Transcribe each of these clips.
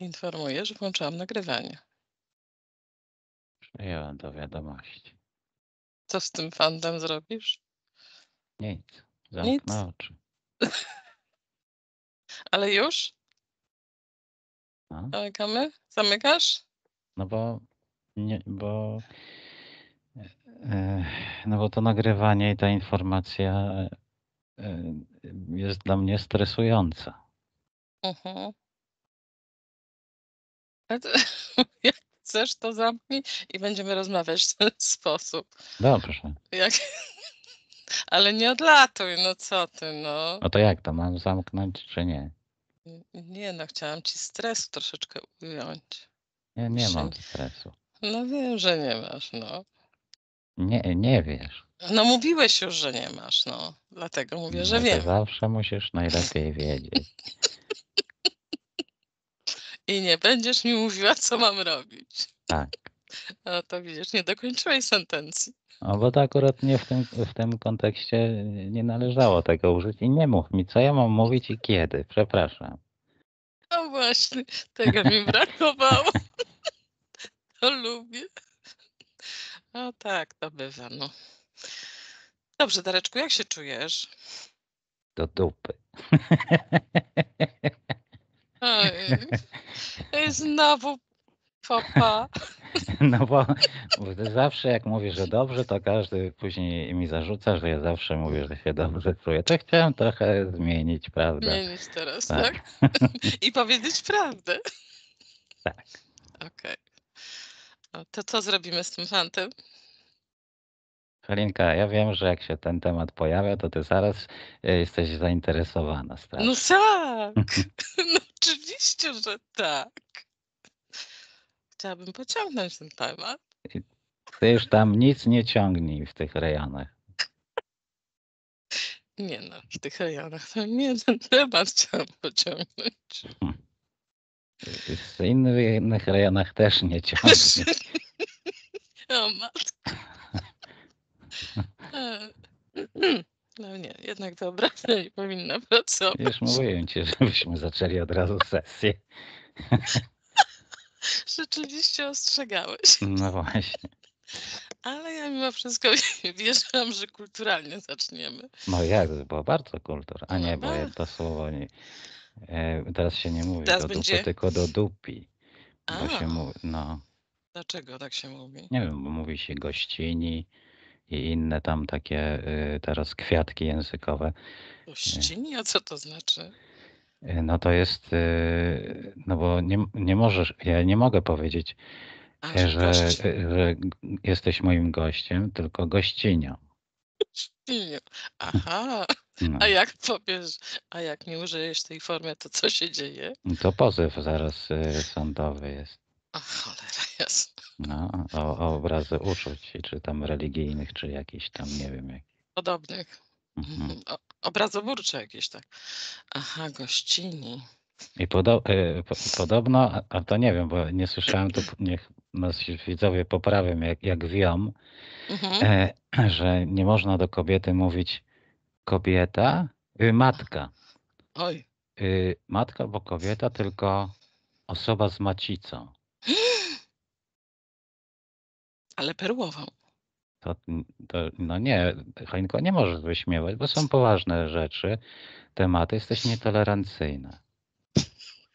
Informuję, że włączyłam nagrywanie. Przyjęłam do wiadomości. Co z tym fandem zrobisz? Nic. Zamknę Nic? oczy. Ale już? No. Zamykamy? Zamykasz? No bo, nie, bo, e, no bo to nagrywanie i ta informacja e, e, jest dla mnie stresująca. Mhm. Jak chcesz, to zamknij i będziemy rozmawiać w ten sposób. Dobrze. No, jak... Ale nie odlatuj, no co ty, no. No to jak to? Mam zamknąć czy nie? Nie no, chciałam ci stresu troszeczkę ująć. Ja nie mam stresu. No wiem, że nie masz, no. Nie, nie wiesz. No mówiłeś już, że nie masz, no. Dlatego mówię, że No ty wiem. Zawsze musisz najlepiej wiedzieć. I nie będziesz mi mówiła, co mam robić. Tak. No to widzisz, nie dokończyłeś sentencji. No bo to akurat nie w tym, w tym kontekście nie należało tego użyć. I nie mów mi, co ja mam mówić i kiedy. Przepraszam. No właśnie, tego mi brakowało. to lubię. No tak, to bywa, no. Dobrze, Dareczku, jak się czujesz? Do dupy. Oj. Znowu papa. No bo, bo zawsze jak mówisz, że dobrze, to każdy później mi zarzuca, że ja zawsze mówię, że się dobrze czuję. To chciałem trochę zmienić, prawda? Zmienić teraz, tak? tak? I powiedzieć prawdę. Tak. Okej. Okay. No to co zrobimy z tym fantem? Kalinka, ja wiem, że jak się ten temat pojawia, to ty zaraz e, jesteś zainteresowana. No strasznie. No tak, no oczywiście, że tak. Chciałabym pociągnąć ten temat. ty już tam nic nie ciągnij w tych rejonach. Nie no, w tych rejonach to nie ten temat chciałam pociągnąć. W innych rejonach też nie ciągnie. o matko. E, no nie, jednak to obrazne nie powinno pracować. Już mówiłem ci, żebyśmy zaczęli od razu sesję. Rzeczywiście ostrzegałeś. No właśnie. Ale ja mimo wszystko wierzyłam, że kulturalnie zaczniemy. No jak, bo bardzo kultur. A no nie, bo ja to słowo nie... E, teraz się nie mówi teraz do będzie... dupy, tylko do dupi. A, bo się mówi, no. Dlaczego tak się mówi? Nie wiem, bo mówi się gościni, i inne tam takie y, teraz kwiatki językowe. Uścini, y, a co to znaczy? Y, no to jest, no bo nie, nie możesz, ja nie mogę powiedzieć, a, że, że, jesteś moim gościem, tylko gościnio. Gościnio, mm. aha. No. A jak powiesz, a jak nie użyjesz tej formy, to co się dzieje? To pozew zaraz sądowy jest. A cholera jasna. No, o, obrazy uczuć, czy tam religijnych, czy jakichś tam, nie wiem jak. Podobnych. Mhm. mhm. O, obrazoburcze jakieś, tak. Aha, gościni. I podo y, po, podobno, a to nie wiem, bo nie słyszałem, to niech nas widzowie poprawią, jak, jak wiem, mhm. E, że nie można do kobiety mówić kobieta, y, matka. Oj. Y, matka, bo kobieta, tylko osoba z macicą. ale perłową. To, to, no nie, Hańko, nie możesz wyśmiewać, bo są poważne rzeczy, tematy, jesteś nietolerancyjna.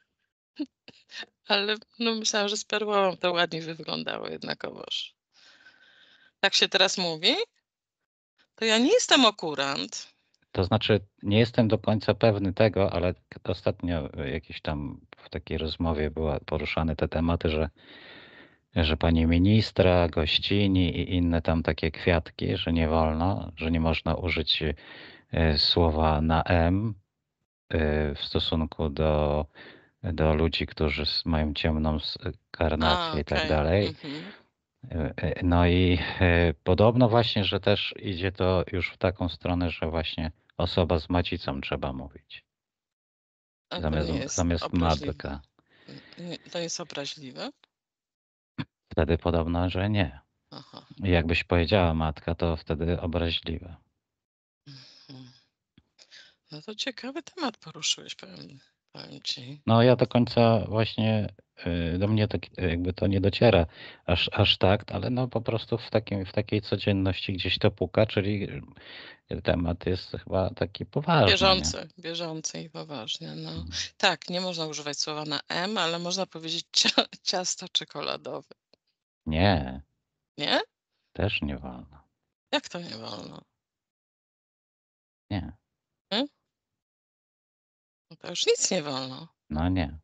Ale no myślałam, że z perłową to ładnie by wyglądało jednakowoż. Tak się teraz mówi? To ja nie jestem okurant. To znaczy, nie jestem do końca pewny tego, ale ostatnio jakieś tam w takiej rozmowie były poruszane te tematy, że że pani ministra, gościni i inne tam takie kwiatki, że nie wolno, że nie można użyć e, słowa na M e, w stosunku do, do ludzi, którzy mają ciemną karnację A, i tak dalej. Mhm. E, no i podobno właśnie, że też idzie to już w taką stronę, że właśnie osoba z macicą trzeba mówić. A zamiast, zamiast matka. To jest obraźliwe? Wtedy podobno, że nie. Aha. Jakbyś powiedziała matka, to wtedy obraźliwe. Mhm. No to ciekawy temat poruszyłeś, powiem, powiem ci. No ja do końca właśnie y, do mnie to, tak, y, jakby to nie dociera aż, aż tak, ale no po prostu w, takim, w takiej codzienności gdzieś to puka, czyli y, temat jest chyba taki poważny. Bieżący, nie? bieżący i poważny. No. Mhm. Tak, nie można używać słowa na M, ale można powiedzieć ciasto czekoladowe. Nie, Nie? też nie wolno. Jak to nie wolno? Nie, hmm? No to już nic nie wolno. no nie.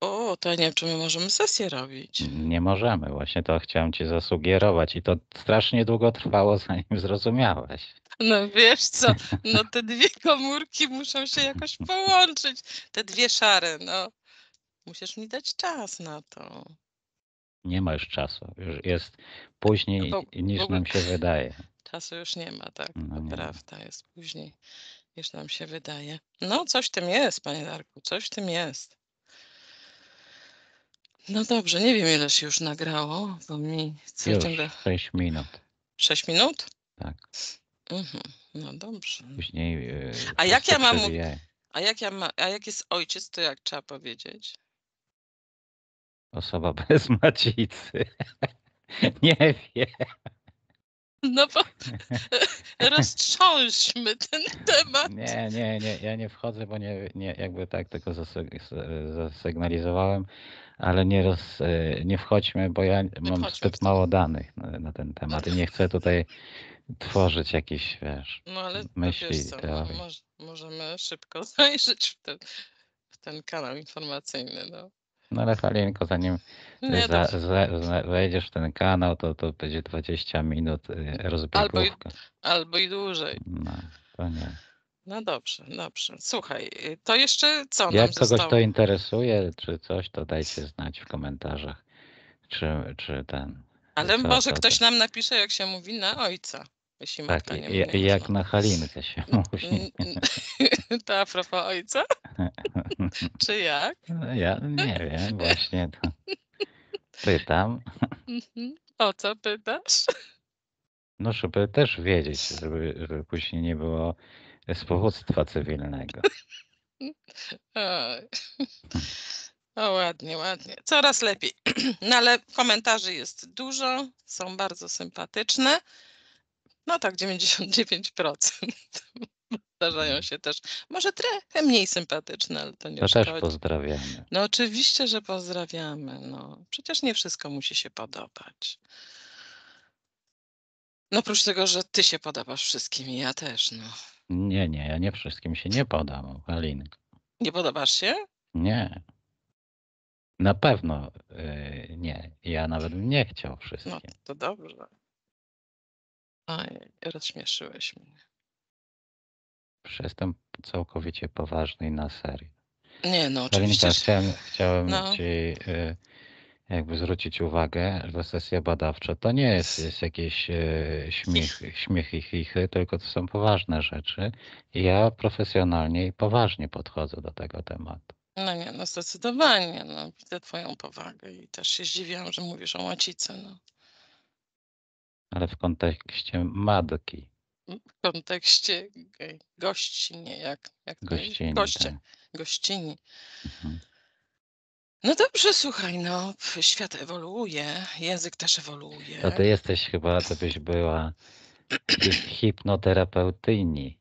O, to ja nie wiem, czy my możemy sesję robić. Nie możemy, właśnie to chciałem ci zasugerować i to strasznie długo trwało, zanim zrozumiałeś. No wiesz co, no te dwie komórki muszą się jakoś połączyć. Te dwie szare, no. Musisz mi dać czas na to. Nie ma już czasu. Już jest później no niż nam się wydaje. Czasu już nie ma, tak. No nie prawda jest później niż nam się wydaje. No, coś tym jest, panie Darku, coś tym jest. No dobrze, nie wiem ile się już nagrało, bo mi co już, ciągle... 6 minut. 6 minut? Tak. Mhm, no dobrze. Później. Yy, a jak ja mam. A jak, ja ma, a jak jest ojciec, to jak trzeba powiedzieć? Osoba bez macicy. Nie wiem. No bo roztrząśmy ten temat. Nie, nie, nie, ja nie wchodzę, bo nie, nie jakby tak tylko zasygnalizowałem, ale nie, roz, e, nie wchodźmy, bo ja mam zbyt mało danych na, na, ten temat i no nie chcę tutaj tworzyć jakichś, wiesz, no ale myśli. Co, może, możemy szybko zajrzeć w ten, w ten kanał informacyjny, no. No ale Halinko, zanim nie, no za, za, za, wejdziesz w ten kanał, to, to będzie 20 minut rozbiegówka. Albo i, albo i dłużej. No, to nie. No dobrze, dobrze. Słuchaj, y, to jeszcze co Jak nam kogoś zostało? to interesuje, czy coś, to dajcie znać w komentarzach, czy, czy ten... Ale co, może to, ktoś nam napisze, jak się mówi, na ojca jeśli tak, matka nie Tak, jak no. na Halinkę się mówi. To a propos ojca? Czy jak? No, ja nie wiem, właśnie to pytam. Mhm. O co pytasz? No, żeby też wiedzieć, żeby, żeby później nie było mm. spowództwa cywilnego. O, ładnie, ładnie. Coraz lepiej. No ale komentarzy jest dużo, są bardzo sympatyczne. No tak, 99% zdarzają się też. Może trochę mniej sympatyczne, ale to nie no To też pozdrawiamy. No oczywiście, że pozdrawiamy. No. Przecież nie wszystko musi się podobać. No oprócz tego, że ty się podobasz wszystkim i ja też, no. Nie, nie, ja nie wszystkim się nie podam, Alinko. Nie podobasz się? Nie. Na pewno yy, nie. Ja nawet nie chciał no wszystkim. No to dobrze. A rozśmieszyłeś mnie. Jestem całkowicie poważny i na serio. Nie, no oczywiście. chciałem, chciałem no. ci y, jakby zwrócić uwagę, że sesja badawcza to nie jest, jest jakieś y, śmiech, śmiech i chichy, tylko to są poważne rzeczy. I ja profesjonalnie i poważnie podchodzę do tego tematu. No nie, no zdecydowanie. No, widzę twoją powagę i też się zdziwiam, że mówisz o łacicy. No. Ale w kontekście matki. W kontekście gościnie, jak, jak gościni, goście, tak. gościni. Mhm. No dobrze, słuchaj, no świat ewoluuje, język też ewoluuje. To ty jesteś chyba, to byś była hipnoterapeutyni.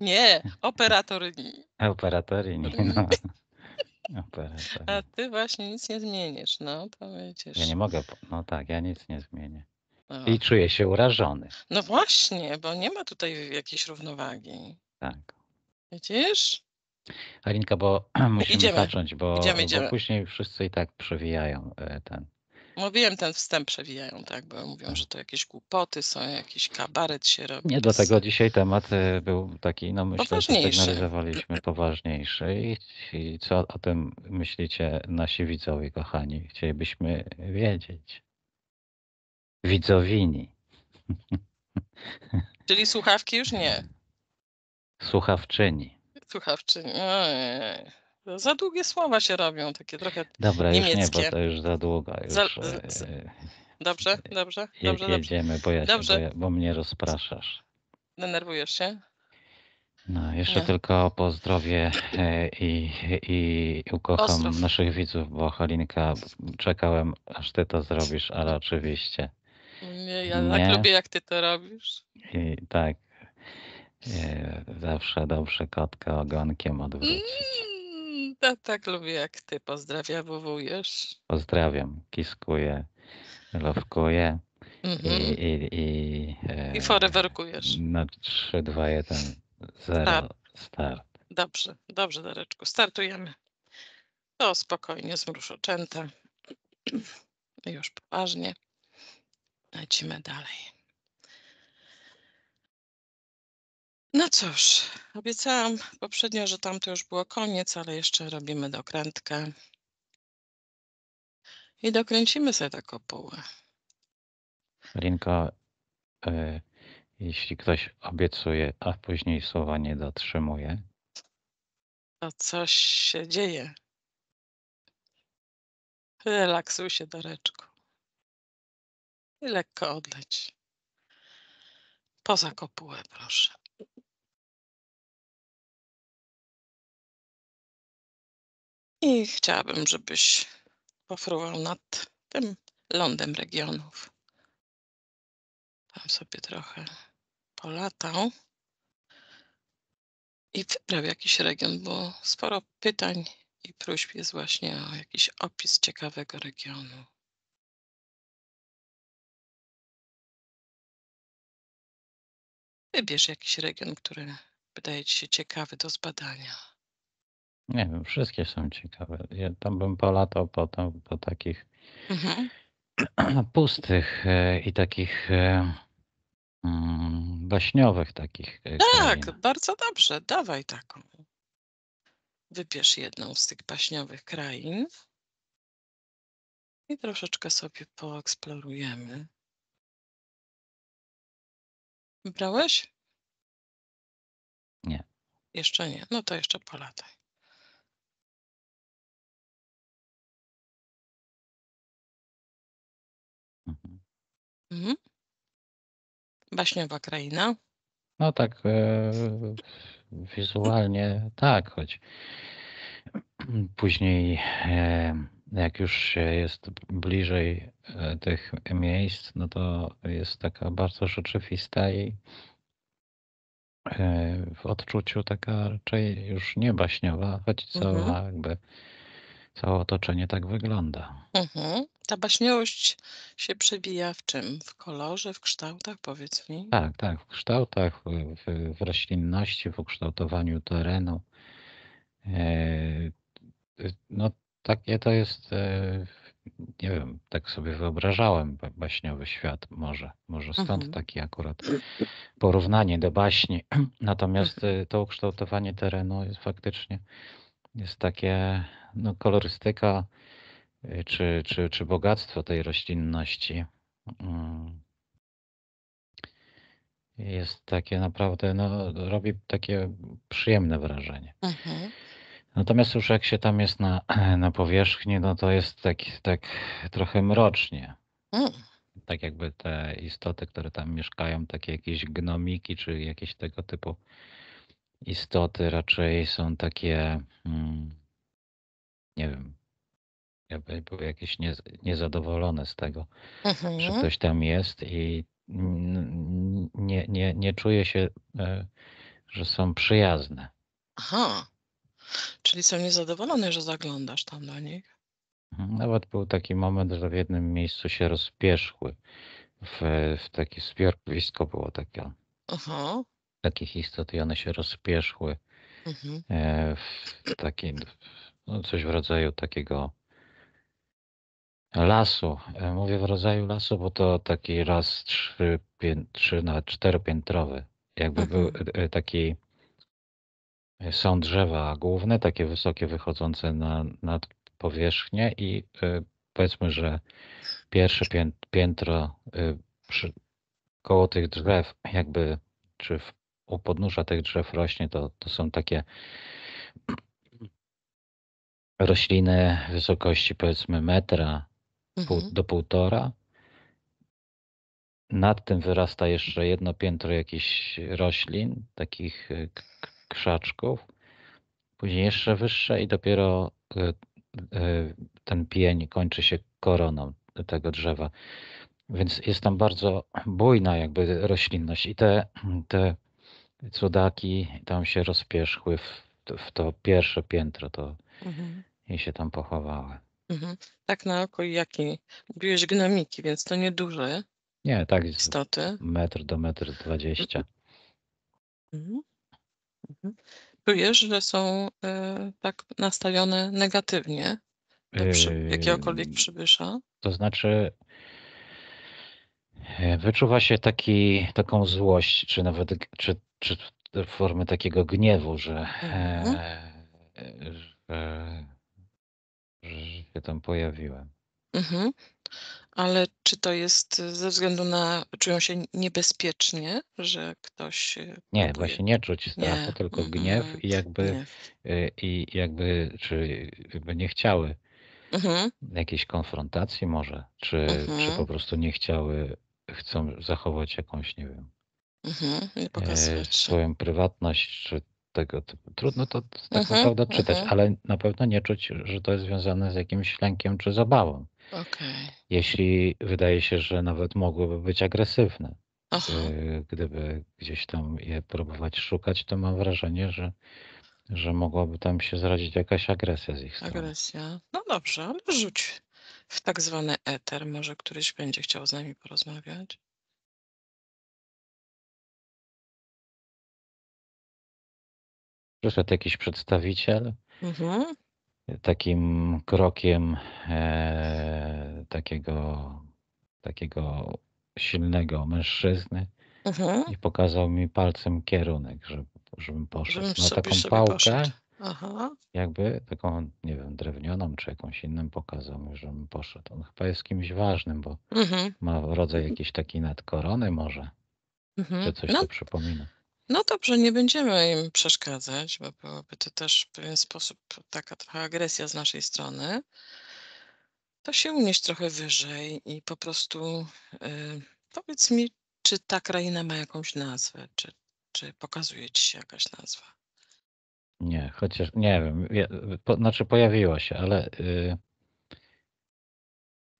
Nie, operatoryni. no. No, A ty właśnie nic nie zmienisz, no to Ja nie mogę, no tak, ja nic nie zmienię. No I czuję się urażony. no właśnie, bo nie ma tutaj jakiejś równowagi. Tak. Widzisz? Alinka, bo musimy Idziemy, zacząć, bo, idziemy, bo później wszyscy i tak przewijają e, ten. Mówiłem, ten wstęp przewijają, tak, bo mówią, tak. że to jakieś głupoty są, jakiś kabaret się robi. Nie, dlatego dzisiaj temat y, był taki, no, no myślę, że sygnalizowaliśmy poważniejszy. I, I co o tym myślicie nasi widzowie kochani? Chcielibyśmy wiedzieć. Widzowini. Czyli słuchawki już nie. Słuchawczyni. Słuchawczyni. Ojej. No, za długie słowa się robią, takie trochę Dobra, niemieckie. już nie, bo to już za długo. Już, za... E, e, dobrze, e, dobrze, Jak dobrze. jedziemy, Bo, ja dobrze. Się, bo, ja, bo mnie rozpraszasz. Denerwujesz się? No, jeszcze nie. tylko pozdrowie i, i ukocham Ostrów. naszych widzów, bo Halinka, czekałem, aż ty to zrobisz, ale oczywiście. Nie, ja nie. tak lubię, jak ty to robisz. I tak. zawsze dobrze kotka ogonkiem odwrócić. Mm. Ja tak, tak lubię jak ty. Pozdrawiam, wujesz. Pozdrawiam, kiskuję, lowkuję. Mm -hmm. I, mhm. i, i, e, I foreverkujesz. Na 3, 2, 1, 0, start. start. Dobrze, dobrze, Dareczku. Startujemy. To spokojnie, zmruż Już poważnie. Lecimy dalej. No cóż, obiecałam poprzednio, że tam to już było koniec, ale jeszcze robimy dokrętkę. I dokręcimy sobie tę kopułę. Linka, y, e, jeśli ktoś obiecuje, a później słowa nie dotrzymuje, To coś się dzieje. Relaksuj się, Dareczku. I lekko odleć. Poza kopułę, proszę. I chciałabym, żebyś pofruwał nad tym lądem regionów. Tam sobie trochę polatał i wybrał jakiś region, bo sporo pytań i próśb jest właśnie o jakiś opis ciekawego regionu. Wybierz jakiś region, który wydaje Ci się ciekawy do zbadania. Nie wiem, wszystkie są ciekawe. Ja tam bym polatał potem po takich Mhm. pustych e, i takich e, mm, baśniowych takich e, krain. Tak, bardzo dobrze. Dawaj taką. Wybierz jedną z tych baśniowych krain i troszeczkę sobie poeksplorujemy. Wybrałeś? Nie. Jeszcze nie. No to jeszcze polataj. Mhm. Baśniowa kraina. No tak, e, wizualnie tak, choć później e, jak już się jest bliżej e, tych miejsc, no to jest taka bardzo rzeczywista i e, w odczuciu taka raczej już nie baśniowa, choć cała Mhm. jakby Całe otoczenie tak wygląda. Mhm. Ta baśniowość się przebija w czym? W kolorze, w kształtach, powiedz mi. Tak, tak, w kształtach, w, w roślinności, w ukształtowaniu terenu. Yy, no takie to jest, e, nie wiem, tak sobie wyobrażałem baśniowy świat może. Może stąd mhm. takie akurat porównanie do baśni. Natomiast mhm. to ukształtowanie terenu jest faktycznie jest takie no, kolorystyka y, czy, czy, czy bogactwo tej roślinności mm, jest takie naprawdę, no, robi takie przyjemne wrażenie. Mhm. Natomiast już jak się tam jest na, na powierzchni, no to jest tak, tak trochę mrocznie. Mhm. Tak jakby te istoty, które tam mieszkają, takie jakieś gnomiki czy jakieś tego typu istoty raczej są takie. Mm, nie wiem, bym był jakieś nie, niezadowolony z tego, mhm. że ktoś tam jest i nie, nie, nie czuje się, e, że są przyjazne. Aha, czyli są niezadowolone, że zaglądasz tam do nich. Mhm. Nawet był taki moment, że w jednym miejscu się rozpierzchły. W, w takie zbiorowisko było takie. Aha. Takich istot i one się rozpierzchły. Mhm. E, w takim no coś w rodzaju takiego lasu. E, mówię w rodzaju lasu, bo to taki raz trzy, pięt, trzy na czteropiętrowy. Jakby był mhm. e, e, taki są drzewa główne, takie wysokie, wychodzące na, nad powierzchnię i powiedzmy, że pierwsze piętro przy, koło tych drzew, jakby czy w, u podnóża tych drzew rośnie, to, to są takie rośliny wysokości powiedzmy metra mhm. pół, do półtora. Nad tym wyrasta jeszcze jedno piętro jakichś roślin, takich e, krzaczków. Później jeszcze wyższe i dopiero e, e, ten pień kończy się koroną tego drzewa. Więc jest tam bardzo bujna jakby roślinność i te, te cudaki tam się rozpierzchły w, w to pierwsze piętro. To, mhm i się tam pochowały. Mhm. Tak na oko i jaki? byłeś gnomiki, więc to nieduże nie, tak Istoty. Metr do metr dwadzieścia. Mhm. mhm. Czujesz, że są y, tak nastawione negatywnie do przy, yy, jakiegokolwiek przybysza? To znaczy, e, wyczuwa się taki, taką złość, czy nawet czy, czy formy takiego gniewu, że, e, mhm. e, się tam pojawiłem. Mhm. Ale czy to jest y, ze względu na, czują się niebezpiecznie, że ktoś. Y, nie, próbuje... właśnie nie czuć strachu, nie. tylko gniew i jakby, y, i jakby, czy jakby nie chciały mhm. jakiejś konfrontacji może, czy, mhm. czy po prostu nie chciały, chcą zachować jakąś, nie wiem, mhm. nie pokazać. swoją prywatność, czy tego. Trudno to tak uh-huh, naprawdę czytać, uh-huh. ale na pewno nie czuć, że to jest związane z jakimś lękiem czy zabawą. Okay. Jeśli wydaje się, że nawet mogłyby być agresywne. Y, gdyby gdzieś tam je próbować szukać, to mam wrażenie, że, że mogłaby tam się zrodzić jakaś agresja z ich strony. Agresja. No dobrze, ale rzuć w tak zwany eter. Może któryś będzie chciał z nami porozmawiać. przyszedł jakiś przedstawiciel. Mhm. Takim krokiem e, takiego, takiego silnego mężczyzny mhm. i pokazał mi palcem kierunek, żeby, żebym poszedł Żebym na taką pałkę. Aha. Jakby taką, nie wiem, drewnioną czy jakąś inną pokazał mi, żebym poszedł. On chyba jest kimś ważnym, bo mhm. ma rodzaj jakiś taki nad korony może, mhm. czy coś no. tu przypomina. No dobrze, nie będziemy im przeszkadzać, bo byłoby to też w pewien sposób taka trochę agresja z naszej strony. To się unieść trochę wyżej i po prostu y, powiedz mi, czy ta kraina ma jakąś nazwę, czy, czy pokazuje ci się jakaś nazwa? Nie, chociaż nie wiem, ja, po, znaczy pojawiła się, ale y,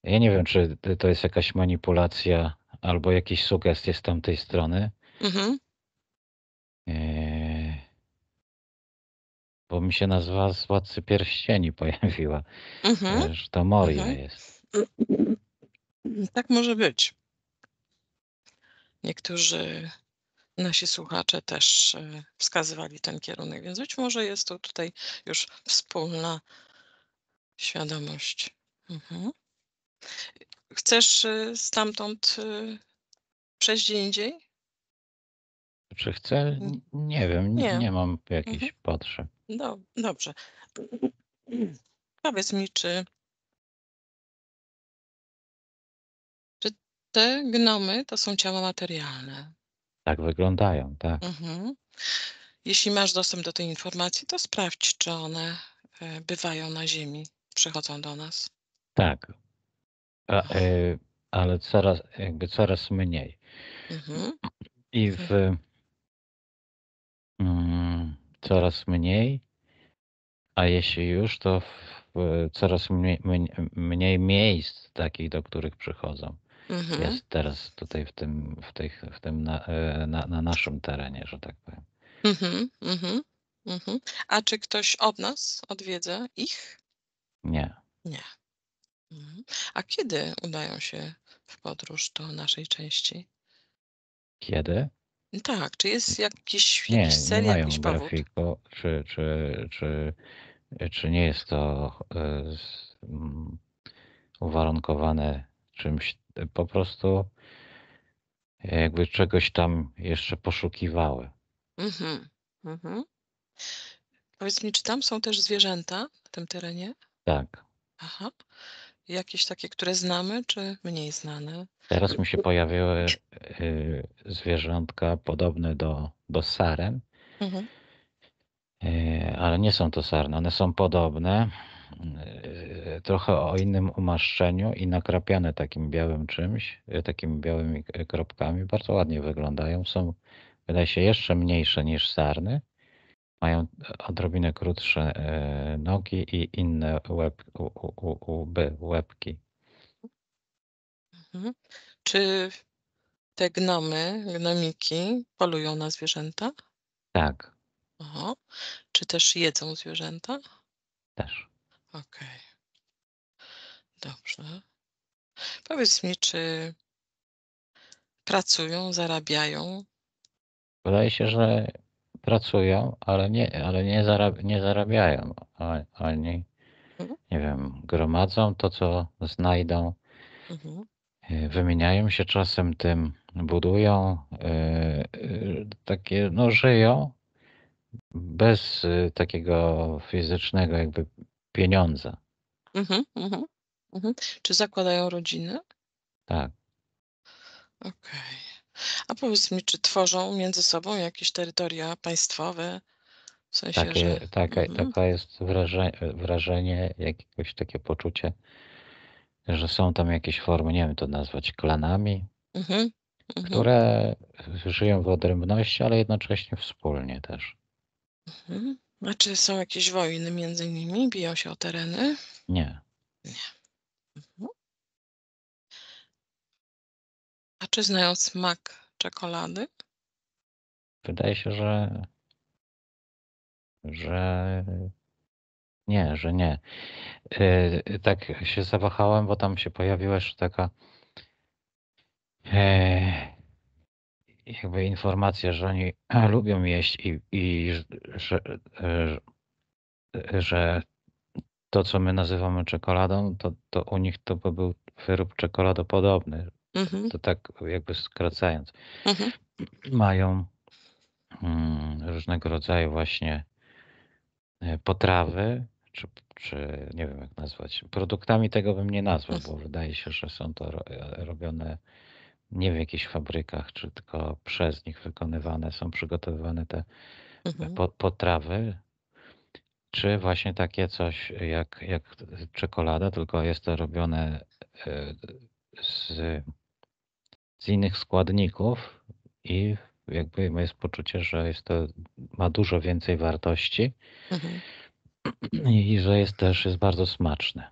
ja nie wiem, czy to jest jakaś manipulacja albo jakieś sugestie z tamtej strony. Mhm. Yy, bo mi się nazwa z Władcy Pierścieni pojawiła, mhm. Yy, że to Moria mhm. jest. Tak może być. Niektórzy nasi słuchacze też yy, wskazywali ten kierunek, więc być może jest to tutaj już wspólna świadomość. Mhm. Chcesz stamtąd przejść gdzie indziej? Czy chcę? Nie wiem, nie, nie. mam jakichś mhm. potrzeb. No, dobrze. Powiedz mi, czy, czy te gnomy to są ciała materialne? Tak wyglądają, tak. Mhm. Jeśli masz dostęp do tej informacji, to sprawdź, czy one e, bywają na Ziemi, przychodzą do nas. Tak, A, y, ale coraz, jakby coraz mniej. Mhm. I w, mhm. Mm, coraz mniej, a jeśli już, to w, coraz mniej, mniej, miejsc takich, do których przychodzą. Mhm. Jest teraz tutaj w tym, w tych, w tym na, e, na, na naszym terenie, że tak powiem. Mhm, mhm, mhm. A czy ktoś od nas odwiedza ich? Nie. Nie. Mhm. A kiedy udają się w podróż do naszej części? Kiedy? No tak, czy jest jakiś, Nie, jakiś nie cel, mają jakiś powód? grafiku, czy, czy, czy, czy nie jest to e, mm, uwarunkowane czymś, e, po prostu e, jakby czegoś tam jeszcze poszukiwały. Mhm. Mhm. Powiedz mi, czy tam są też zwierzęta na tym terenie? Tak, Aha. Jakieś takie, które znamy, czy mniej znane? Teraz mi się y, y, pojawiły y, y, zwierzątka podobne do, do saren, mhm. y, ale nie są to sarny. One są podobne, y, trochę o innym umaszczeniu i nakrapiane takim białym czymś, takimi białymi kropkami. Bardzo ładnie wyglądają. Są, wydaje się, jeszcze mniejsze niż sarny mają odrobinę krótsze e, nogi i inne łeb, łby, łebki. Mhm. Czy te gnomy, gnomiki polują na zwierzęta? Tak. Aha. Czy też jedzą zwierzęta? Też. Okej. Okay. Dobrze. Powiedz mi, czy pracują, zarabiają? Wydaje się, że pracują, ale nie, ale nie, zarab, nie zarabiają. Oni, mhm. nie wiem, gromadzą to, co znajdą, mhm. Y, wymieniają się czasem tym, budują, y, y, takie, no żyją bez y, takiego fizycznego jakby pieniądza. Mhm, mhm, mhm. Czy zakładają rodziny? Tak. Okej. Okay. A powiedz mi, czy tworzą między sobą jakieś terytoria państwowe? W sensie, Takie, że... taka, Mhm. taka jest wrażenie, wrażenie, jakieś takie poczucie, że są tam jakieś formy, nie wiem to nazwać, klanami, Mhm. Mhm. które żyją w odrębności, ale jednocześnie wspólnie też. Mhm. A czy są jakieś wojny między nimi? Biją się o tereny? Nie. Mhm. A czy znają smak czekolady? Wydaje się, że. że. Nie, że nie. Yy, tak się zawahałem, bo tam się pojawiła jeszcze taka. Yy, jakby informacja, że oni lubią jeść i, i że, że, że to, co my nazywamy czekoladą, to, to u nich to by był wyrób czekoladopodobny, mhm. to tak jakby skracając, mhm. mają mm, różnego rodzaju właśnie e, potrawy, czy, czy nie wiem jak nazwać, produktami tego bym nie nazwał, bo wydaje się, że są to e, robione nie w jakichś fabrykach, czy tylko przez nich wykonywane są przygotowywane te mhm. po, potrawy, czy właśnie takie coś jak, jak czekolada, tylko jest to robione e, z z innych składników i jakby jest poczucie, że jest to, ma dużo więcej wartości mhm. i że jest też jest bardzo smaczne.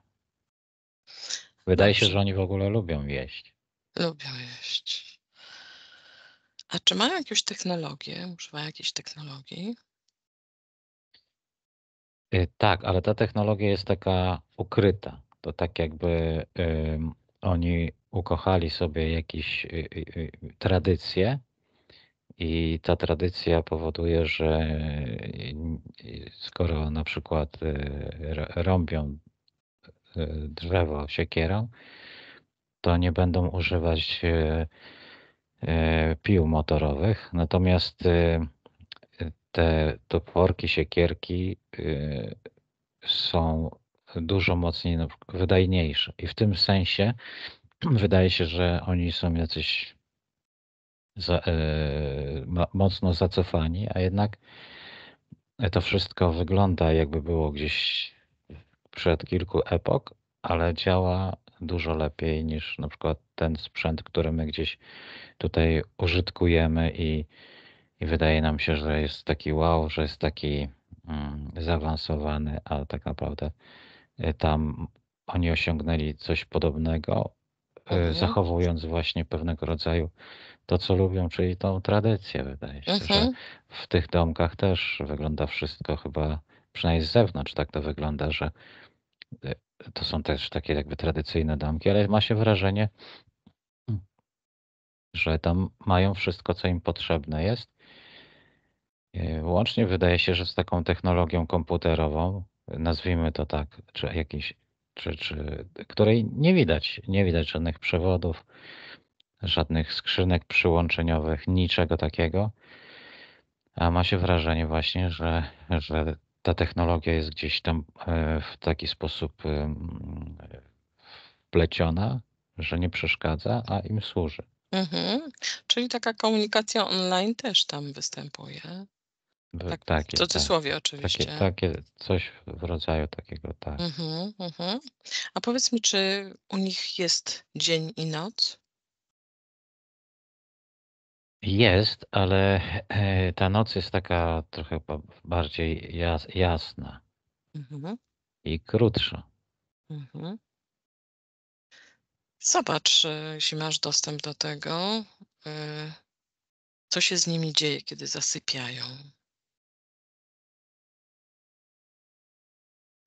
Wydaje się, że oni w ogóle lubią jeść. Lubią jeść. A czy mają jakąś technologię? Używają jakiejś technologii? Y, tak, ale ta technologia jest taka ukryta. To tak jakby oni ukochali sobie jakieś y, y, y, tradycje i ta tradycja powoduje, że skoro na przykład rąbią drzewo siekierą, to nie będą używać pił motorowych. Natomiast te toporki, siekierki są dużo mocniej, no, wydajniejsze. I w tym sensie wydaje się, że oni są jacyś za, e, mocno zacofani, a jednak to wszystko wygląda jakby było gdzieś przed kilku epok, ale działa dużo lepiej niż na przykład ten sprzęt, który my gdzieś tutaj użytkujemy i, i wydaje nam się, że jest taki wow, że jest taki mm, zaawansowany, a tak naprawdę Y, tam oni osiągnęli coś podobnego, y, mhm. zachowując właśnie pewnego rodzaju to, co lubią, czyli tą tradycję. Wydaje się, mhm. że w tych domkach też wygląda wszystko chyba, przynajmniej z zewnątrz tak to wygląda, że y, to są też takie jakby tradycyjne domki, ale ma się wrażenie, że tam mają wszystko, co im potrzebne jest. Łącznie wydaje się, że z taką technologią komputerową, nazwijmy to tak, czy jakiejś, czy, czy, której nie widać, nie widać żadnych przewodów, żadnych skrzynek przyłączeniowych, niczego takiego. A ma się wrażenie właśnie, że, że ta technologia jest gdzieś tam e, w taki sposób wpleciona, że nie przeszkadza, a im służy. Mhm. Czyli taka komunikacja online też tam występuje. Tak, takie, w tak. cudzysłowie tak. oczywiście. Takie, takie, coś w rodzaju takiego, tak. Mhm, mhm. A powiedz mi, czy u nich jest dzień i noc? Jest, ale e, ta noc jest taka trochę bardziej jas, jasna mhm. i krótsza. Zobacz, e, jeśli masz dostęp do tego, e, co się z nimi dzieje, kiedy zasypiają.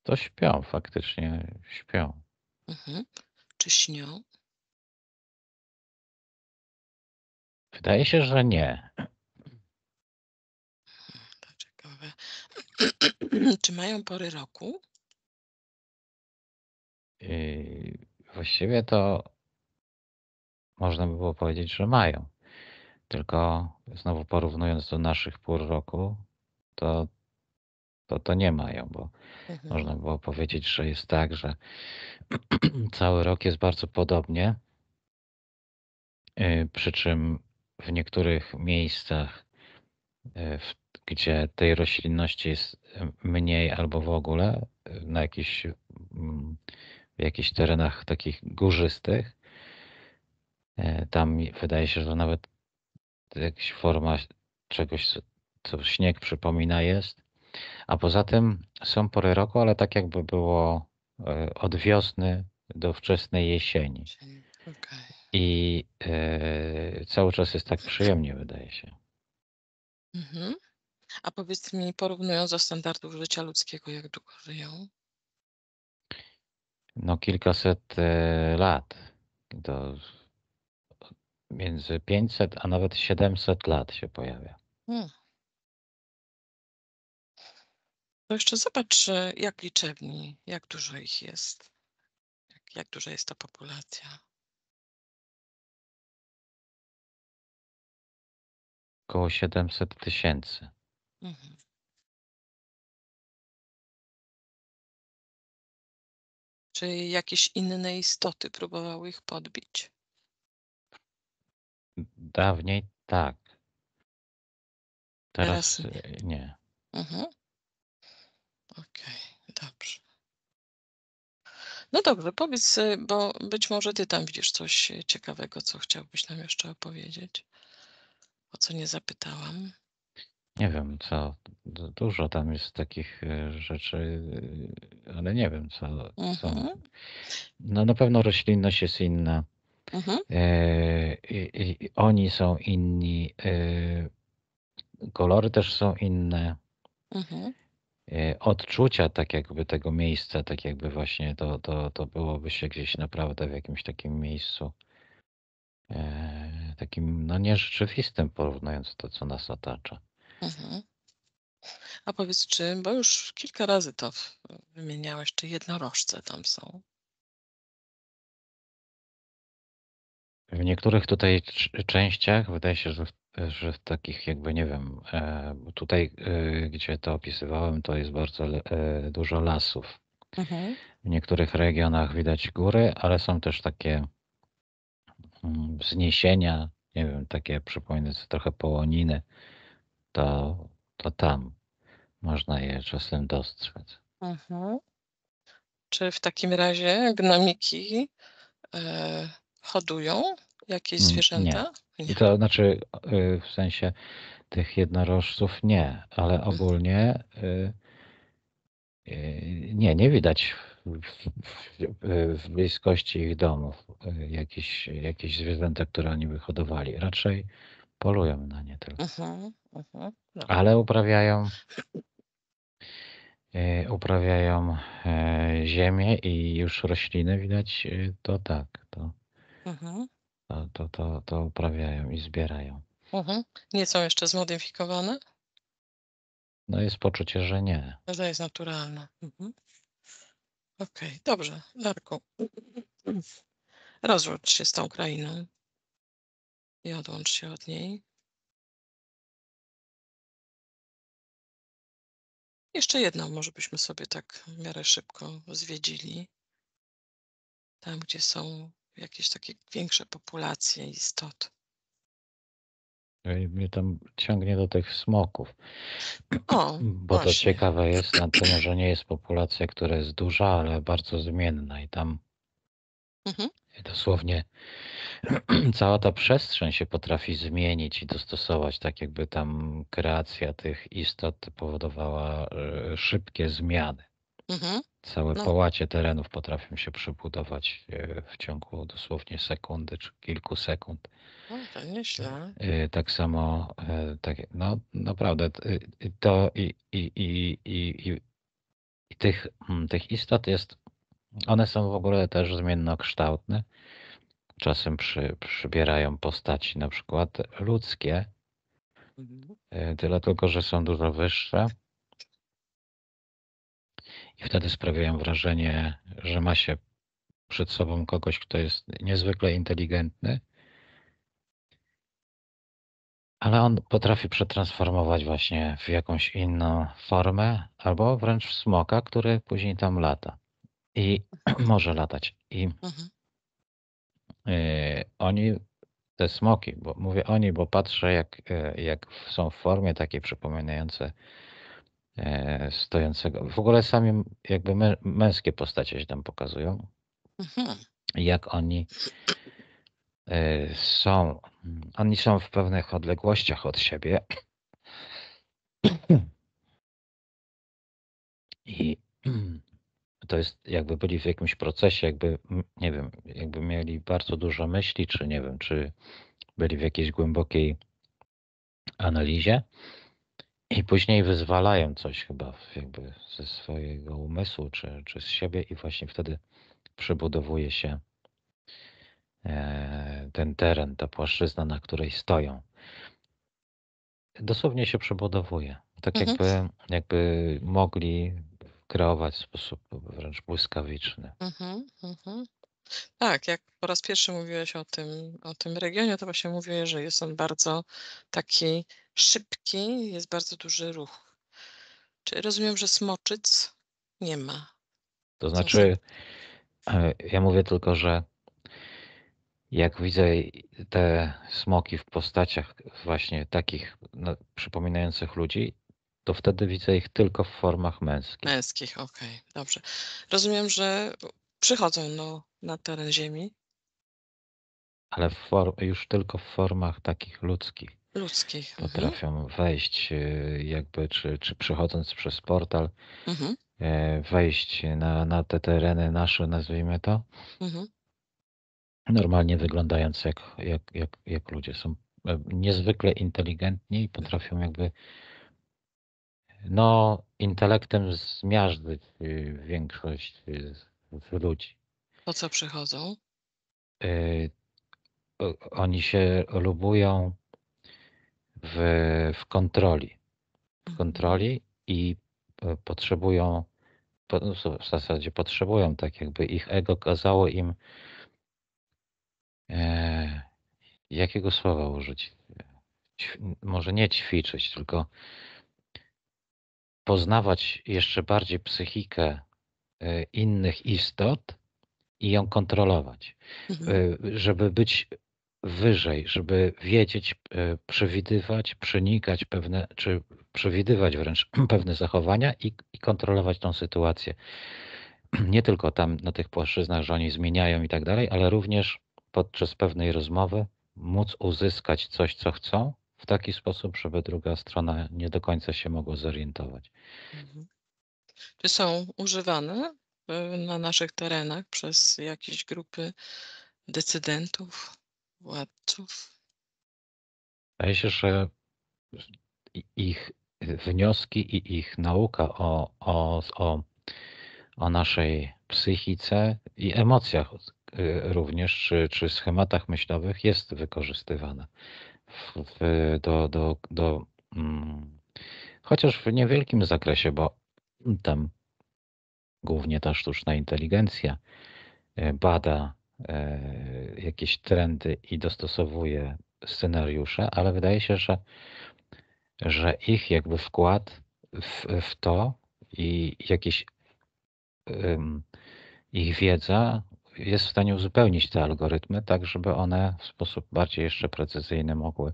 to śpią, faktycznie śpią. Mhm. Czy śnią? Wydaje się, że nie. To ciekawe. Czy mają pory roku? Yy, właściwie to można by było powiedzieć, że mają. Tylko znowu porównując do naszych pór roku, to to, to nie mają, bo mhm. można było powiedzieć, że jest tak, że cały rok jest bardzo podobnie. Y, przy czym w niektórych miejscach, y, gdzie tej roślinności jest y, mniej albo w ogóle, na jakiś, mm, w jakichś terenach takich górzystych, tam wydaje się, że nawet jakaś forma czegoś, co śnieg przypomina jest, a poza tym są pory roku, ale tak jakby było e, od wiosny do wczesnej jesieni. Okay. I y, cały czas jest tak przyjemnie, wydaje się. Mhm. A powiedz mi, porównując do standardów życia ludzkiego, jak długo żyją? No, kilkaset y, lat. Do, między 500 a nawet 700 lat się pojawia. Hmm. To jeszcze zobacz, e, jak liczebni, jak dużo ich jest. Jak, jak duża jest ta populacja. Około 700 tysięcy. Mhm. Czy jakieś inne istoty próbowały ich podbić? Dawniej tak. Teraz, Teraz e, nie. Mhm. Okej, okay, dobrze. No dobrze, powiedz, y, bo być może ty tam widzisz coś ciekawego, co chciałbyś nam jeszcze opowiedzieć, o co nie zapytałam. Nie wiem, co. Dużo tam jest takich y, rzeczy, y, ale nie wiem, co. Mhm. co. No na pewno roślinność jest inna. Mhm. E, i, i oni są inni. kolory też są inne. Mhm. E, odczucia tak jakby tego miejsca, tak jakby właśnie to, to, to byłoby się gdzieś naprawdę w jakimś takim miejscu e, takim no nierzeczywistym, porównując to, co nas otacza. Mhm. A powiedz, czy, bo już kilka razy to wymieniałeś, czy jednorożce tam są? W niektórych tutaj częściach, wydaje się, że w że w takich jakby nie wiem, e, tutaj e, gdzie to opisywałem, to jest bardzo e, dużo lasów. Mhm. W niektórych regionach widać góry, ale są też takie mm, wzniesienia, nie wiem, takie przypominające trochę połoniny, to, to tam można je czasem dostrzec. Mhm. Czy w takim razie gnamiki e, hodują jakieś mm, Nie, zwierzęta? I to znaczy y, w sensie tych jednorożców nie, ale ogólnie y, y, nie, nie widać w, bliskości ich domów jakieś, jakieś zwierzęta, które oni by hodowali. Raczej polują na nie tylko. Mhm, mhm. No. Ale uprawiają uprawiają e, ziemię i już rośliny widać, to tak. To, mhm to, to, to, uprawiają i zbierają. Mhm. Nie są jeszcze zmodyfikowane? No jest poczucie, że nie. No, to jest naturalne. Mhm. Okej, okay, dobrze. Darku, rozłącz się z tą krainą i odłącz się od niej. Jeszcze jedną może byśmy sobie tak w miarę szybko zwiedzili. Tam, gdzie są jakieś takie większe populacje istot. No I mnie tam ciągnie do tych smoków. O, Bo właśnie. to ciekawe jest na no tym, że nie jest populacja, która jest duża, ale bardzo zmienna i tam mhm. dosłownie cała ta przestrzeń się potrafi zmienić i dostosować, tak jakby tam kreacja tych istot powodowała e, szybkie zmiany. Mhm. Całe No, terenów potrafią się przebudować e, w ciągu dosłownie sekundy czy kilku sekund. no to e, Tak samo, e, tak, no naprawdę, to i, i, i, i, i i tych, mm, tych istot jest, one są w ogóle też zmiennokształtne. Czasem przy, przybierają postaci na przykład ludzkie, Mhm. tyle tylko, że są dużo wyższe i wtedy sprawiają wrażenie, że ma się przed sobą kogoś, kto jest niezwykle inteligentny, ale on potrafi przetransformować właśnie w jakąś inną formę, albo wręcz w smoka, który później tam lata i może latać. I mhm. Y, oni, te smoki, bo mówię oni, bo patrzę, jak, y, jak są w formie takiej przypominające E, stojącego. W ogóle sami jakby męskie postacie się tam pokazują. Mhm. Jak oni e, są, oni są w pewnych odległościach od siebie. I to jest jakby byli w jakimś procesie, jakby nie wiem, jakby mieli bardzo dużo myśli, czy nie wiem, czy byli w jakiejś głębokiej analizie i później wyzwalają coś chyba jakby ze swojego umysłu czy, czy z siebie i właśnie wtedy przybudowuje się e, ten teren, ta płaszczyzna, na której stoją. Dosłownie się przebudowuje. Tak mhm. jakby, jakby mogli kreować w sposób wręcz błyskawiczny. Mhm, mhm. Tak, jak po raz pierwszy mówiłeś o tym, o tym regionie, to właśnie mówiłeś, że jest on bardzo taki Szybki, jest bardzo duży ruch. Czy rozumiem, że smoczyc nie ma? To znaczy, e, ja mówię tylko, że jak widzę te smoki w postaciach właśnie takich no, przypominających ludzi, to wtedy widzę ich tylko w formach męskich. Męskich, okej, okay, dobrze. Rozumiem, że przychodzą no, na teren Ziemi. Ale już tylko w formach takich ludzkich. Ludzkich. Mhm. Potrafią wejść e, jakby, czy, czy przechodząc przez portal, Mhm. E, wejść na, na te tereny nasze, nazwijmy to, Mhm. normalnie wyglądając jak, jak, jak, jak ludzie. Są e, niezwykle inteligentni i potrafią jakby no, intelektem zmiażdżyć większość z ludzi. Po co przychodzą? Y, Oni się lubują w, w kontroli. W mhm. kontroli i e, potrzebują, no, w zasadzie potrzebują, tak jakby ich ego kazało im, e, jakiego słowa użyć? Może nie ćwiczyć, tylko poznawać jeszcze bardziej psychikę e, innych istot i ją kontrolować, mhm. E, żeby być wyżej, żeby wiedzieć, e, przewidywać, przenikać pewne, czy przewidywać wręcz pewne zachowania i, i kontrolować tą sytuację. Nie tylko tam na tych płaszczyznach, że oni zmieniają i tak dalej, ale również podczas pewnej rozmowy móc uzyskać coś, co chcą, w taki sposób, żeby druga strona nie do końca się mogła zorientować. Mhm. Czy są używane e, na naszych terenach przez jakieś grupy decydentów? władców. Wydaje się, że ich wnioski i ich nauka o, o, o, o naszej psychice i emocjach y, również, czy, czy schematach myślowych jest wykorzystywana w, w, do, do, do mm, chociaż w niewielkim zakresie, bo tam głównie ta sztuczna inteligencja y, bada E, jakieś trendy i dostosowuje scenariusze, ale wydaje się, że, że ich jakby wkład w, w to i jakiś um, ich wiedza jest w stanie uzupełnić te algorytmy, tak żeby one w sposób bardziej jeszcze precyzyjny mogły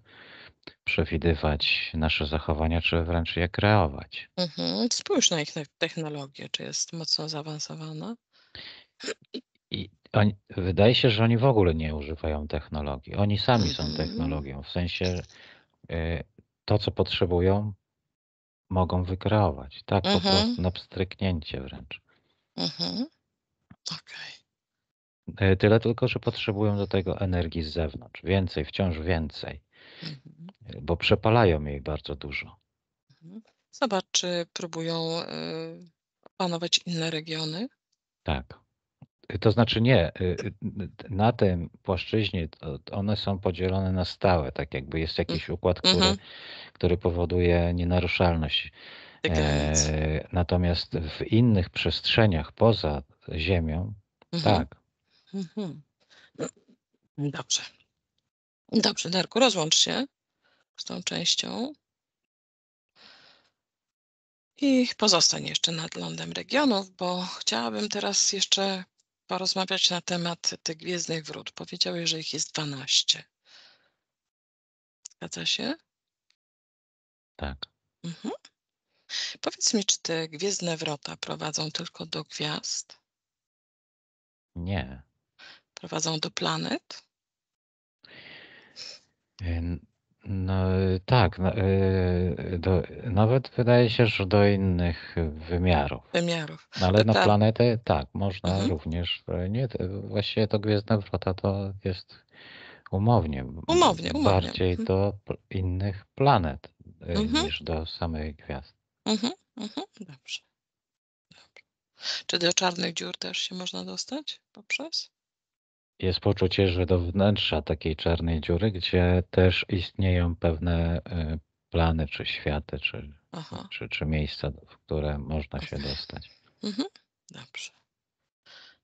przewidywać nasze zachowania, czy wręcz je kreować. Mhm. Spójrz na ich technologię, czy jest mocno zaawansowana. Oni, wydaje się, że oni w ogóle nie używają technologii. Oni sami są mm. technologią, w sensie y, to, co potrzebują, mogą wykreować. Tak, mhm. po prostu na pstryknięcie wręcz. Mhm. Okay. tyle tylko, że potrzebują do tego energii z zewnątrz. Więcej, wciąż więcej. Mhm. Y, bo przepalają jej bardzo dużo. Mhm. Zobacz, czy próbują y, opanować panować inne regiony. Tak. Y, to znaczy nie, y, y, na tej płaszczyźnie one są podzielone na stałe, tak jakby jest mm, jakiś układ, który, mhm. który powoduje nienaruszalność. Tak e, natomiast w innych przestrzeniach poza Ziemią, mhm. tak. Mhm. Dobrze. Dobrze, Darku, rozłącz się z tą częścią. I pozostań jeszcze nad lądem regionów, bo chciałabym teraz jeszcze porozmawiać na temat tych Gwiezdnych Wrót. Powiedziałeś, że ich jest 12. Zgadza się? Tak. Mhm. Powiedz mi, czy te Gwiezdne Wrota prowadzą tylko do gwiazd? Nie. Prowadzą do planet? No tak, no, y, do, nawet wydaje się, że do innych wymiarów. Wymiarów. No, ale na planety, tak. planetę tak, można Mhm. również. E, nie, właściwie to Gwiezdne Wrota to jest umownie, Umownie, umownie. bardziej Mhm. do innych planet y, Mhm, niż do samej gwiazd. mhm, mhm. Dobrze. Czy do czarnych dziur też się można dostać poprzez? Jest poczucie, że do wnętrza takiej czarnej dziury, gdzie też istnieją pewne y, plany, czy światy, czy, czy, czy miejsca, w które można się dostać. Mhm. Dobrze.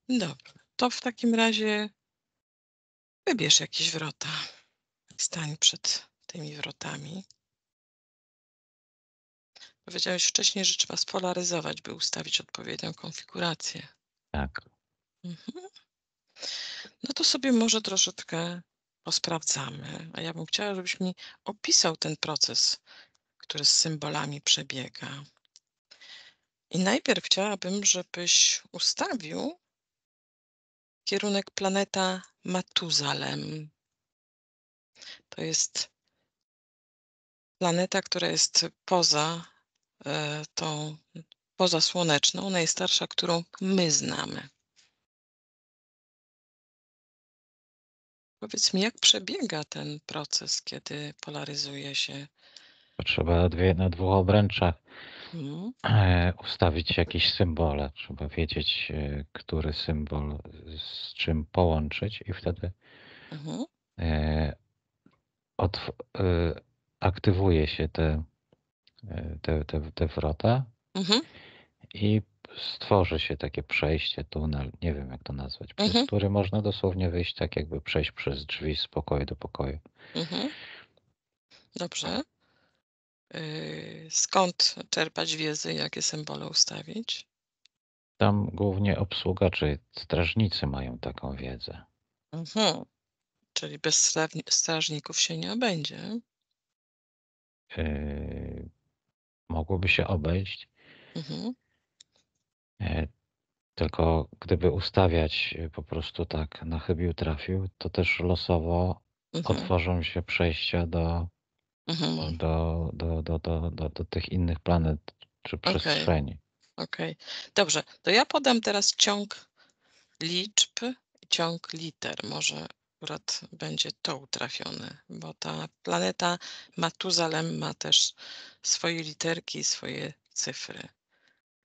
Dobrze. To w takim razie wybierz jakieś wrota. Stań przed tymi wrotami. Powiedziałeś wcześniej, że trzeba spolaryzować, by ustawić odpowiednią konfigurację. Tak. Mhm no to sobie może troszeczkę posprawdzamy. A ja bym chciała, żebyś mi opisał ten proces, który z symbolami przebiega. I najpierw chciałabym, żebyś ustawił kierunek planeta Matuzalem. To jest planeta, która jest poza e, tą tą pozasłoneczną, najstarsza, którą my znamy. Powiedz mi, jak przebiega ten proces, kiedy polaryzuje się? Trzeba dwie, na dwóch obręczach mm. e, ustawić jakieś symbole. Trzeba wiedzieć, e, który symbol z czym połączyć i wtedy mhm. e, aktywuje się te, te, te, te wrota mhm. i stworzy się takie przejście, tunel, nie wiem jak to nazwać, przez mhm. który można dosłownie wyjść, tak jakby przejść przez drzwi z pokoju do pokoju. Mhm. Dobrze. Y, skąd czerpać wiedzy, jakie symbole ustawić? Tam głównie obsługa czy strażnicy mają taką wiedzę. Mhm. Czyli bez strażników się nie obejdzie Yy, mogłoby się obejść. Mhm. E, tylko gdyby ustawiać e, po prostu tak na chybił trafił, to też losowo Mhm. otworzą się przejścia do, Mhm. do, do, do, do, do, do tych innych planet czy Okej, przestrzeni. okej. Dobrze, to ja podam teraz ciąg liczb i ciąg liter. Może akurat będzie to utrafione, bo ta planeta Matuzalem ma też swoje literki i swoje cyfry.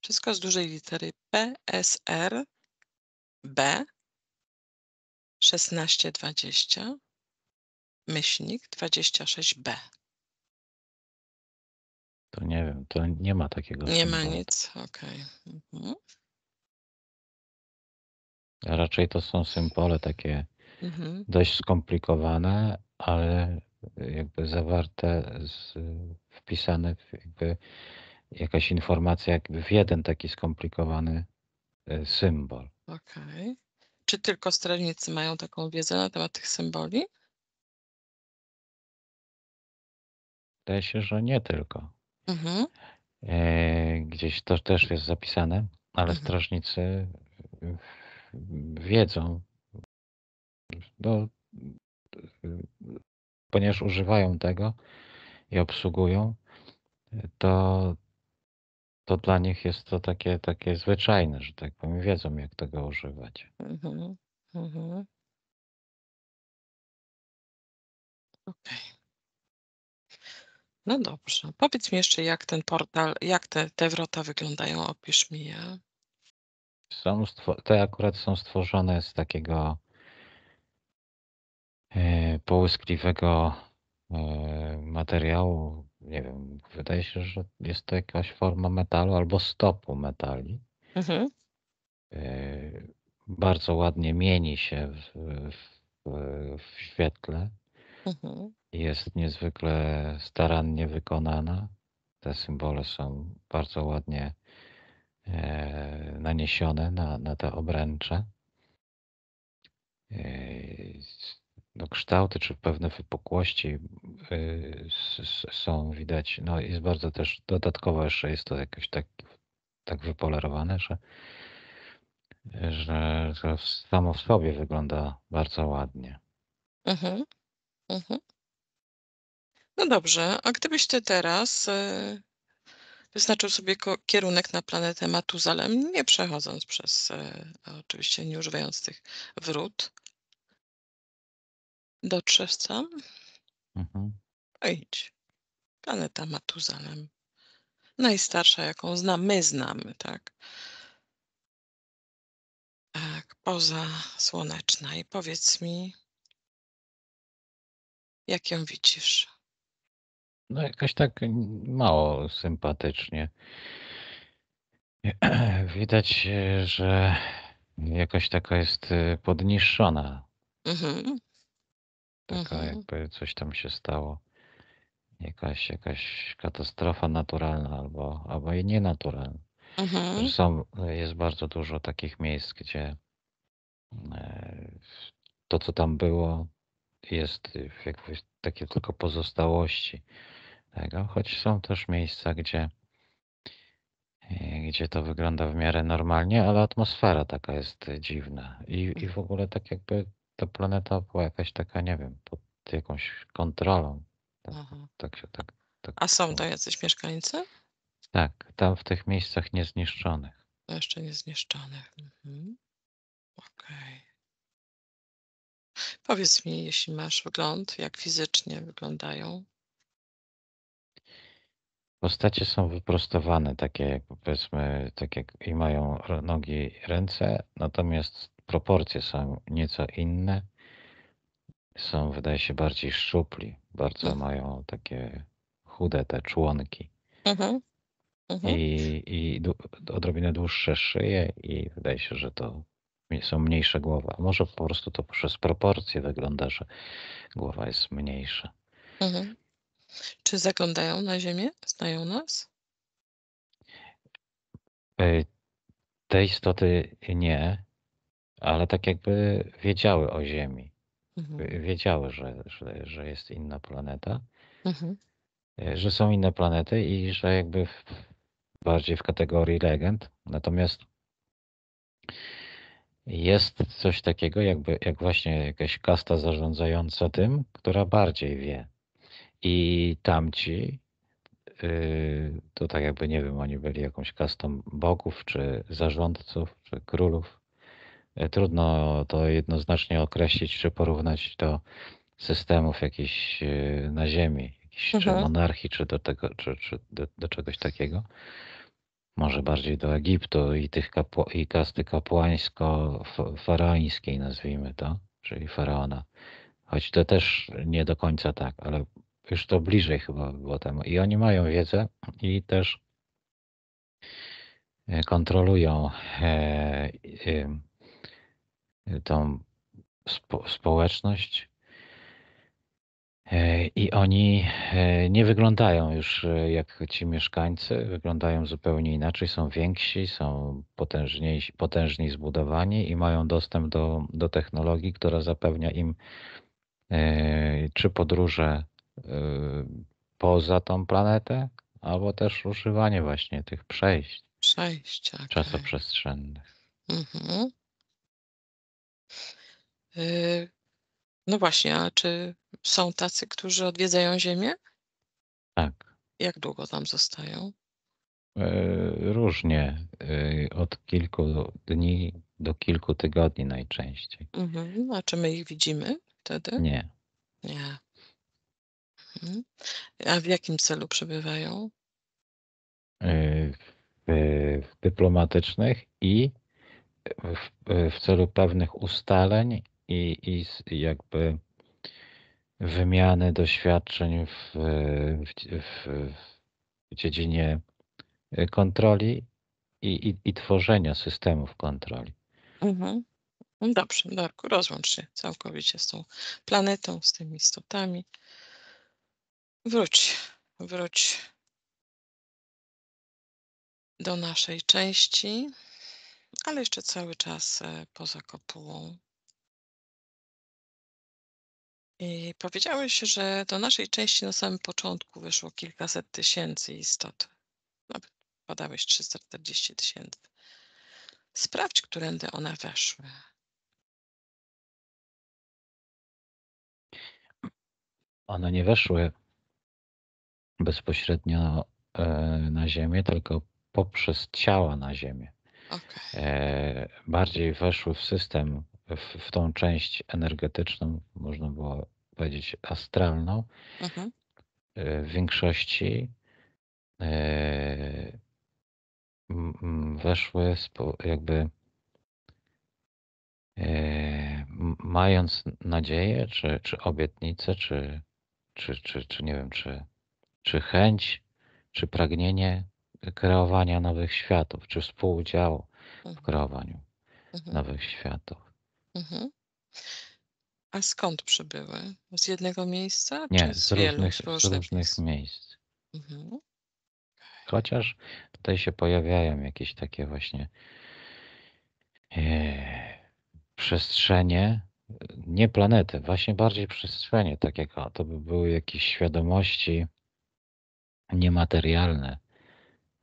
Wszystko z dużej litery P, S, R, B, 1620, myślnik 26B. To nie wiem, to nie ma takiego. Nie symbolu. ma nic, okej. Okay. Mhm. Raczej to są symbole takie mhm. dość skomplikowane, ale jakby zawarte, z, wpisane w jakby jakaś informacja jakby w jeden taki skomplikowany e, symbol. Okej. Okay. Czy tylko strażnicy mają taką wiedzę na temat tych symboli? Wydaje się, że nie tylko. Mhm. E, gdzieś to też jest zapisane, ale mhm. strażnicy e, wiedzą, no, ponieważ używają tego i obsługują, to, to dla nich jest to takie, takie zwyczajne, że tak powiem, wiedzą jak tego używać. Mhm. Mhm. Okej. No dobrze. Powiedz mi jeszcze, jak ten portal, jak te, te wrota wyglądają, opisz mi je. Są te akurat są stworzone z takiego e, połyskliwego e, materiału, nie wiem, wydaje się, że jest to jakaś forma metalu albo stopu metali. Mhm. E, bardzo ładnie mieni się w, w, w świetle. Mhm. Jest niezwykle starannie wykonana. Te symbole są bardzo ładnie e, naniesione na, na te obręcze. E, no, kształty czy pewne wypukłości y, są widać. No jest bardzo też dodatkowo jeszcze jest to jakoś tak, tak wypolerowane, że, że, że samo w sobie wygląda bardzo ładnie. Mhm. Mhm. No dobrze, a gdybyś ty teraz y, wyznaczył sobie kierunek na planetę Matuzalem, nie przechodząc przez, y, oczywiście nie używając tych wrót, do sam? Mhm. Idź. Kaleta Matuzalem. Najstarsza, jaką znam, my znamy, tak? Tak, poza słoneczna. I powiedz mi, jak ją widzisz? No jakoś tak mało sympatycznie. Widać, że jakoś taka jest y, podniszczona. Mhm. Taka Mhm. jakby coś tam się stało. Jakaś, jakaś katastrofa naturalna albo, albo i nienaturalna. Mhm. Są, e, jest bardzo dużo takich miejsc, gdzie e, to, co tam było, jest e, jakby takie tylko pozostałości tego, choć są też miejsca, gdzie, gdzie to wygląda w miarę normalnie, ale atmosfera taka jest dziwna i, i w ogóle tak jakby ta planeta była jakaś taka, nie wiem, pod jakąś kontrolą. Tak, tak się tak, tak. A są to jacyś mieszkańcy? Tak, tam w tych miejscach niezniszczonych. No, jeszcze niezniszczonych. Mhm. Okej. Okay. Powiedz mi, jeśli masz wygląd, jak fizycznie wyglądają? Postacie są wyprostowane, takie jak powiedzmy, tak jak i mają nogi, ręce, natomiast proporcje są nieco inne. Są, wydaje się, bardziej szczupli. Bardzo mhm. mają takie chude te członki. Mhm. Mhm. I, i odrobinę dłuższe szyje i wydaje się, że to są mniejsze głowy. A może po prostu to przez proporcje wygląda, że głowa jest mniejsza. Mhm. Czy zaglądają na Ziemię? Znają nas? E, te istoty nie. Ale tak jakby wiedziały o Ziemi. Mhm. Wiedziały, że, że, że jest inna planeta, Mhm. E, że są inne planety i że jakby w, bardziej w kategorii legend. Natomiast jest coś takiego, jakby jak właśnie jakaś kasta zarządzająca tym, która bardziej wie. I tamci, yy, to tak jakby nie wiem, oni byli jakąś kastą bogów, czy zarządców, czy królów, Trudno to jednoznacznie określić czy porównać do systemów jakichś e, na ziemi, jakichś mhm. czy monarchii, czy do tego, czy, czy do, do czegoś takiego może bardziej do Egiptu i, tych i kasty kapłańsko-faraońskiej, nazwijmy to, czyli faraona. Choć to też nie do końca tak, ale już to bliżej chyba było temu. I oni mają wiedzę i też e, kontrolują e, tą spo społeczność. E, I oni e, nie wyglądają już e, jak ci mieszkańcy, wyglądają zupełnie inaczej, są więksi, są potężniejsi, potężniej zbudowani i mają dostęp do, do technologii, która zapewnia im czy podróże poza tą planetę, albo też używanie właśnie tych przejść. Przejścia. Czasoprzestrzennych. Okay. Mhm. Yy, no właśnie, a czy są tacy, którzy odwiedzają Ziemię? Tak, Jak długo tam zostają? Yy, różnie, yy, od kilku dni do kilku tygodni najczęściej. Mhm. A czy my ich widzimy wtedy? Nie. Nie. Mhm. A w jakim celu przebywają? W, w dyplomatycznych i w, w celu pewnych ustaleń i, i jakby wymiany doświadczeń w, w, w dziedzinie kontroli i, i, i, tworzenia systemów kontroli. Mhm. No dobrze, Darku, rozłącz się całkowicie z tą planetą, z tymi istotami. Wróć, wróć do naszej części ale jeszcze cały czas e, poza kopułą. I powiedziałeś, że do naszej części na samym początku weszło kilkaset tysięcy istot. Nawet badałeś 340 tysięcy. Sprawdź, którędy one weszły. One nie weszły bezpośrednio e, na Ziemię, tylko poprzez ciała na Ziemię. Okay. E, bardziej weszły w system, w, w, tą część energetyczną, można było powiedzieć astralną. Mhm. E, w większości e, weszły jakby mając nadzieję, czy, czy obietnicę, czy, czy, czy, czy nie wiem, czy, czy chęć, czy pragnienie kreowania nowych światów, czy współudziału w mhm. kreowaniu mhm. nowych światów. Mhm. A skąd przybyły? Z jednego miejsca? Nie, z, z, różnych, z różnych, miejsc. Mhm. Chociaż tutaj się pojawiają jakieś takie właśnie e, przestrzenie, nie planety, właśnie bardziej przestrzenie, tak jak to by były jakieś świadomości niematerialne,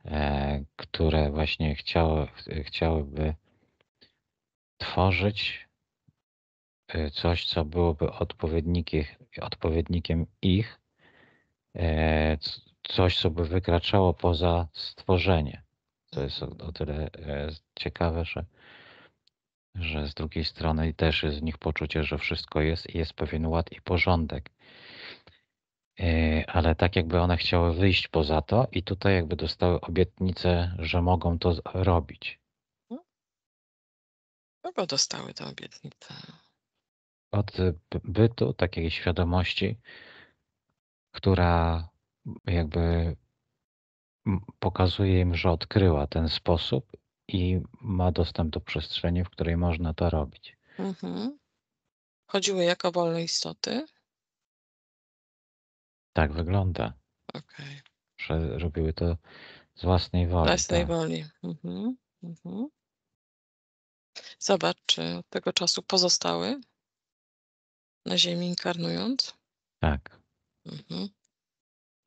E, które właśnie chciały, chciałyby tworzyć e, coś, co byłoby odpowiednikiem ich, e, coś, co by wykraczało poza stworzenie. To jest o, tyle ciekawe, że, że z drugiej strony też jest w nich poczucie, że wszystko jest i jest pewien ład i porządek. Yy, ale tak jakby one chciały wyjść poza to i tutaj jakby dostały obietnicę, że mogą to robić. Kogo no. No dostały tę obietnicę. Od y, bytu, takiej świadomości, która jakby pokazuje im, że odkryła ten sposób i ma dostęp do przestrzeni, w której można to robić. Mhm. Chodziły jako wolne istoty? Tak wygląda, Okej. że robiły to z własnej woli, Własnej tak. woli. Mhm. Mhm. Zobacz, czy od tego czasu pozostały na ziemi inkarnując. Tak, Mhm.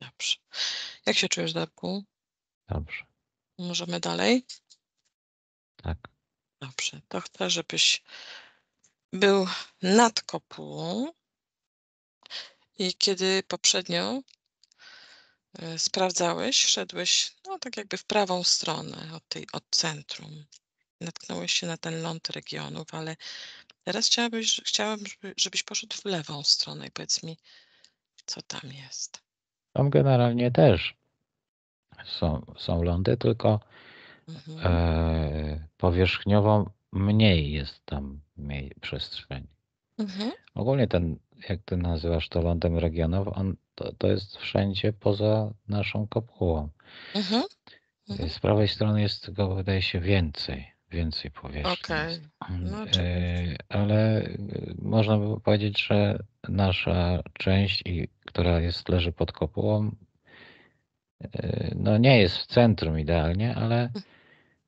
Dobrze. Jak się czujesz, Darku? dobrze, Możemy dalej? tak. Dobrze. To chcę, żebyś był nad kopułą i kiedy poprzednio e, sprawdzałeś, szedłeś, no tak jakby w prawą stronę od tej, od centrum. Natknąłeś się na ten ląd regionów, ale teraz chciałabyś, chciałabym, żebyś poszedł w lewą stronę i powiedz mi, co tam jest. Tam generalnie też są, są lądy, tylko Mhm. e, powierzchniowo mniej jest tam mniej przestrzeni. Mhm. Ogólnie ten jak ty nazywasz to lądem regionów, on, to, to jest wszędzie poza naszą kopułą. Mhm. mhm. Z prawej strony jest tego, wydaje się, więcej więcej powierzchni. Okay. No, e, ale e, można by powiedzieć, że nasza część, która jest, leży pod kopułą, e, no nie jest w centrum idealnie, ale mhm.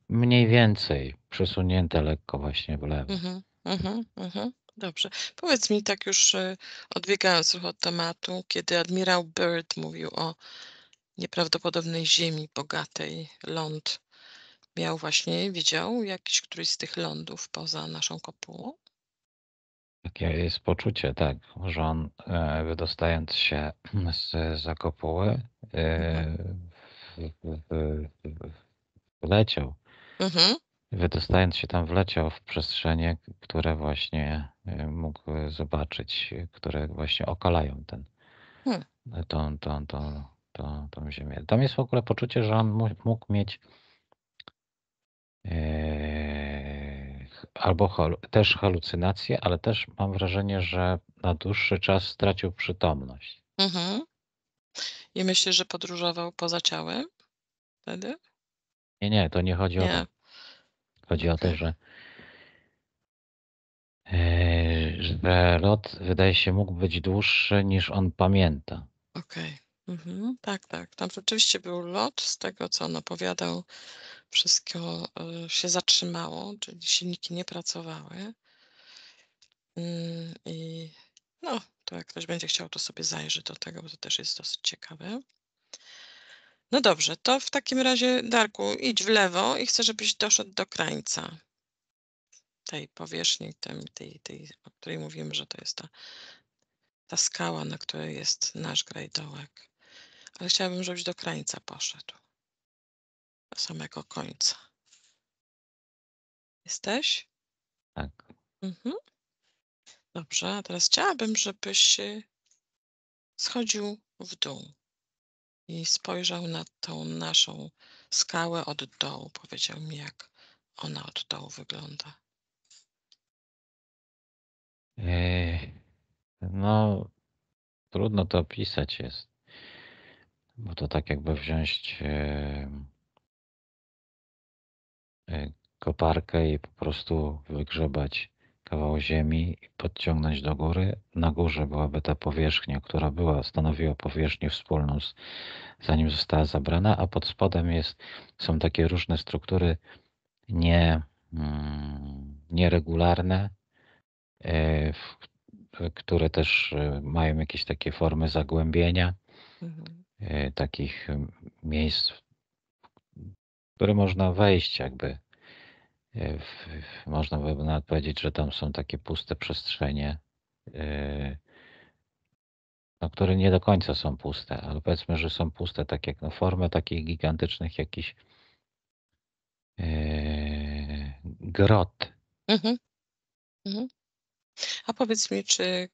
mniej więcej przesunięta lekko właśnie w lewo. Mm -hmm, mm -hmm. Dobrze. Powiedz mi tak już y, odbiegając trochę od tematu, kiedy admirał Byrd mówił o nieprawdopodobnej ziemi bogatej ląd, miał właśnie, widział jakiś któryś z tych lądów poza naszą kopułą? Takie jest poczucie, tak, że on e, wydostając się z zakopuły e, mhm. wleciał. Mhm. Wydostając się tam wleciał w przestrzenie, które właśnie mógł zobaczyć, które właśnie okalają ten, hmm. tą, tą, tą, tą, tą ziemię. Tam jest w ogóle poczucie, że on mógł mieć yy, albo hal też halucynacje, ale też mam wrażenie, że na dłuższy czas stracił przytomność. Mhm. I myślisz, że podróżował poza ciałem wtedy? Nie, nie, to nie chodzi nie. o to. Chodzi o to, że Yy, że lot wydaje się mógł być dłuższy niż on pamięta. Okej. Mhm, tak, tak. Tam rzeczywiście był lot, z tego co on opowiadał, wszystko yy, się zatrzymało, czyli silniki nie pracowały. Yy, I no, to jak ktoś będzie chciał, to sobie zajrzy do tego, bo to też jest dosyć ciekawe. No dobrze, to w takim razie, Darku, idź w lewo i chcę, żebyś doszedł do krańca tej powierzchni, tej, tej, tej, o której mówimy, że to jest ta, ta skała, na której jest nasz grajdołek. Ale chciałabym, żebyś do krańca poszedł. Do samego końca. Jesteś? Tak. Mhm. Dobrze, a teraz chciałabym, żebyś y, schodził w dół i spojrzał na tą naszą skałę od dołu. Powiedział mi, jak ona od dołu wygląda. Yy, no, trudno to opisać jest, bo to tak jakby wziąć yy, yy, koparkę i po prostu wygrzebać kawał ziemi i podciągnąć do góry. Na górze byłaby ta powierzchnia, która była, stanowiła powierzchnię wspólną, z, zanim została zabrana, a pod spodem jest, są takie różne struktury nie, mm, nieregularne, E, które też e, mają jakieś takie formy zagłębienia, mhm. E, takich miejsc, w które można wejść jakby. Można by nawet powiedzieć, że tam są takie puste przestrzenie, no, które nie do końca są puste, ale powiedzmy, że są puste, tak jak no, formę takich gigantycznych jakichś grot. Mhm. Mhm. A powiedz mi, czy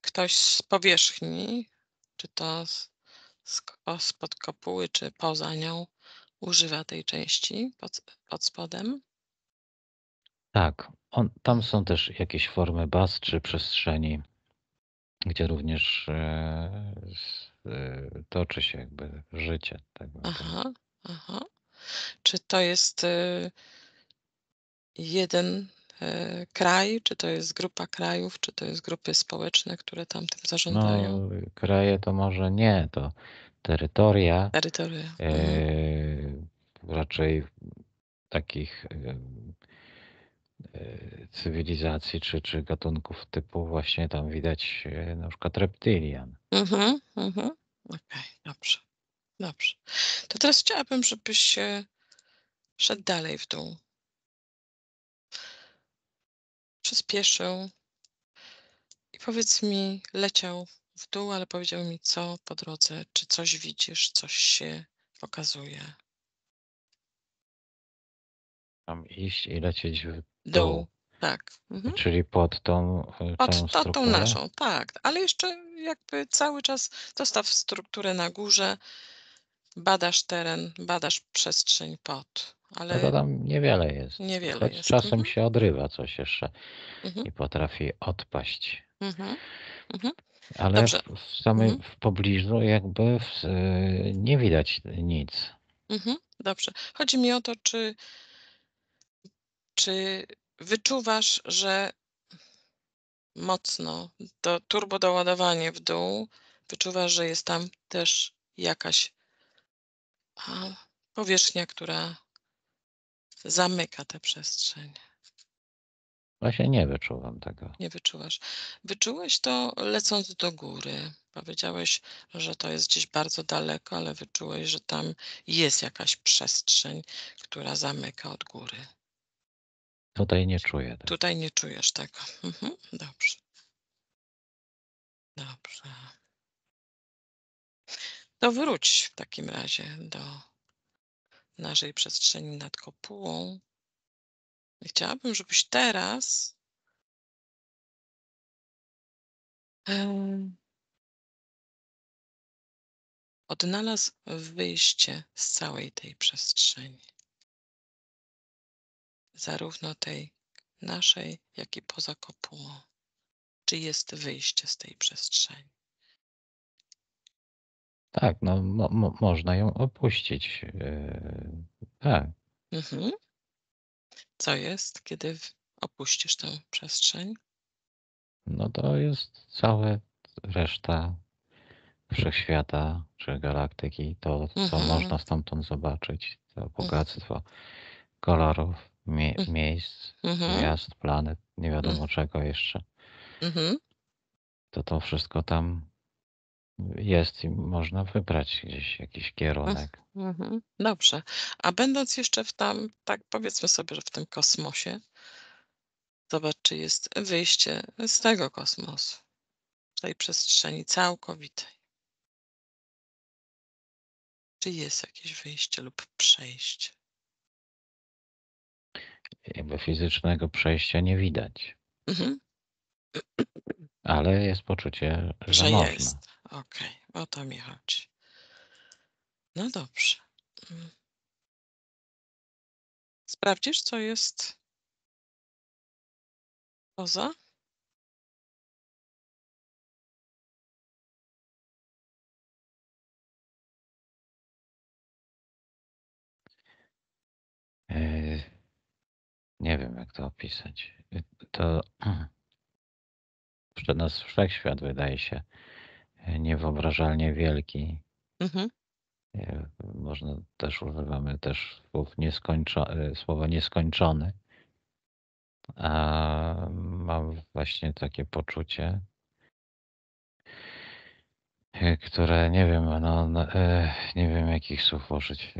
ktoś z powierzchni, czy to spod kopuły, czy poza nią, używa tej części pod, pod spodem? Tak, on, tam są też jakieś formy baz czy przestrzeni, gdzie również e, e, toczy się jakby życie. Tak Aha, aha. Czy to jest y, jeden E, kraj, czy to jest grupa krajów, czy to jest grupy społeczne, które tam tym no, zarządzają? No, kraje to może nie, to terytoria. Terytoria. E, mhm. Raczej takich e, e, cywilizacji czy, czy gatunków typu właśnie tam widać e, na przykład reptylian. Mhm, mhm. Okej, okay, dobrze. Dobrze. To teraz chciałabym, żebyś szedł dalej w dół przyspieszył i powiedz mi, leciał w dół, ale powiedział mi, co po drodze, czy coś widzisz, coś się pokazuje. Mam iść i lecieć w dół. dół. Tak. Mhm. Czyli pod tą Pod tą, tą naszą, tak. Ale jeszcze jakby cały czas dostaw strukturę na górze, badasz teren, badasz przestrzeń pod ale tam niewiele jest. Niewiele Choć jest. czasem mhm. się odrywa coś jeszcze mhm. i potrafi odpaść. Mhm. mhm. Ale Dobrze. w samym mhm. w pobliżu jakby w, y, nie widać nic. Mhm. Dobrze. Chodzi mi o to, czy, czy wyczuwasz, że mocno to turbo doładowanie w dół, wyczuwasz, że jest tam też jakaś powierzchnia, która zamyka tę przestrzeń. Właśnie nie wyczuwam tego. Nie wyczuwasz. Wyczułeś to lecąc do góry. Powiedziałeś, że to jest gdzieś bardzo daleko, ale wyczułeś, że tam jest jakaś przestrzeń, która zamyka od góry. Tutaj nie czuję. Tego. Tutaj nie czujesz tego. Mhm, dobrze. Dobrze. To wróć w takim razie do naszej przestrzeni nad kopułą. I chciałabym, żebyś teraz odnalazł wyjście z całej tej przestrzeni. Zarówno tej naszej, jak i poza kopułą. Czy jest wyjście z tej przestrzeni? Tak, no mo mo można ją opuścić. Yy, tak. Mhm. Co jest, kiedy opuścisz tę przestrzeń? No to jest cała reszta wszechświata czy galaktyki, to co Mhm. można stamtąd zobaczyć, to mhm. bogactwo kolorów, mie mhm. miejsc, Mhm. planet, nie wiadomo mhm. czego jeszcze. Mhm. To to wszystko tam jest i można wybrać gdzieś jakiś mhm, kierunek. Mhm. Dobrze. A będąc jeszcze w tam, tak powiedzmy sobie, że w tym kosmosie, zobacz, czy jest wyjście z tego kosmosu, tej przestrzeni całkowitej. Czy jest jakieś wyjście lub przejście? Jakby fizycznego przejścia nie widać, Mhm. ale jest poczucie, że Że można. jest. OK, o to mi chodzi. No dobrze. Mm. Sprawdzisz, co jest poza? E, nie wiem, jak to opisać. To przed nas wszechświat wydaje się niewyobrażalnie wielki. Mhm. E, można też używamy też słów nieskończo, e, słowa nieskończony. A mam właśnie takie poczucie, e, które nie wiem, no, no nie wiem jakich słów użyć.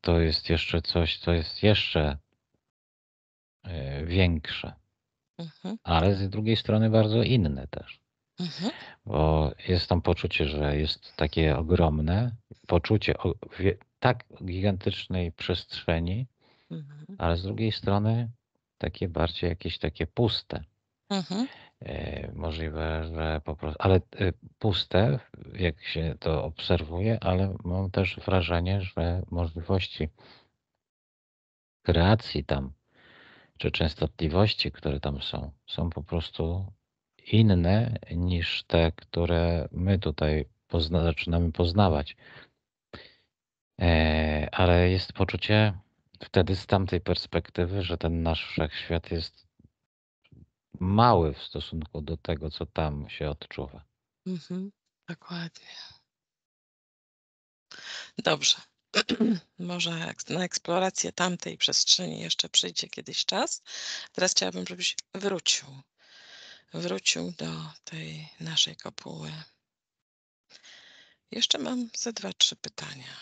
To jest jeszcze coś, co jest jeszcze większe, mhm. ale z drugiej strony bardzo inne też. Mhm. Bo jest tam poczucie, że jest takie ogromne poczucie tak gigantycznej przestrzeni, mhm. ale z drugiej strony takie bardziej jakieś takie puste. Mhm. E, możliwe, że po prostu, ale e, puste, jak się to obserwuje, ale mam też wrażenie, że możliwości kreacji tam, czy częstotliwości, które tam są, są po prostu inne niż te, które my tutaj pozna zaczynamy poznawać. E, ale jest poczucie wtedy z tamtej perspektywy, że ten nasz wszechświat jest mały w stosunku do tego, co tam się odczuwa. Mhm, dokładnie. Dobrze. Może na eksplorację tamtej przestrzeni jeszcze przyjdzie kiedyś czas. Teraz chciałabym, żebyś wrócił wrócił do tej naszej kopuły. Jeszcze mam ze dwa, trzy pytania.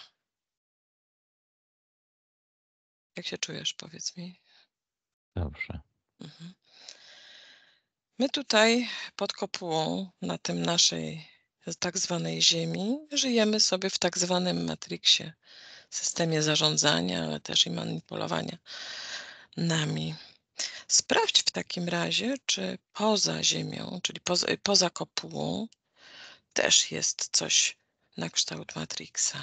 Jak się czujesz, powiedz mi? Dobrze. Mhm. My tutaj pod kopułą, na tym naszej tak zwanej Ziemi, żyjemy sobie w tak zwanym matriksie, systemie zarządzania, ale też i manipulowania nami. Sprawdź w takim razie, czy poza Ziemią, czyli poza, y, poza kopułą, też jest coś na kształt Matrixa.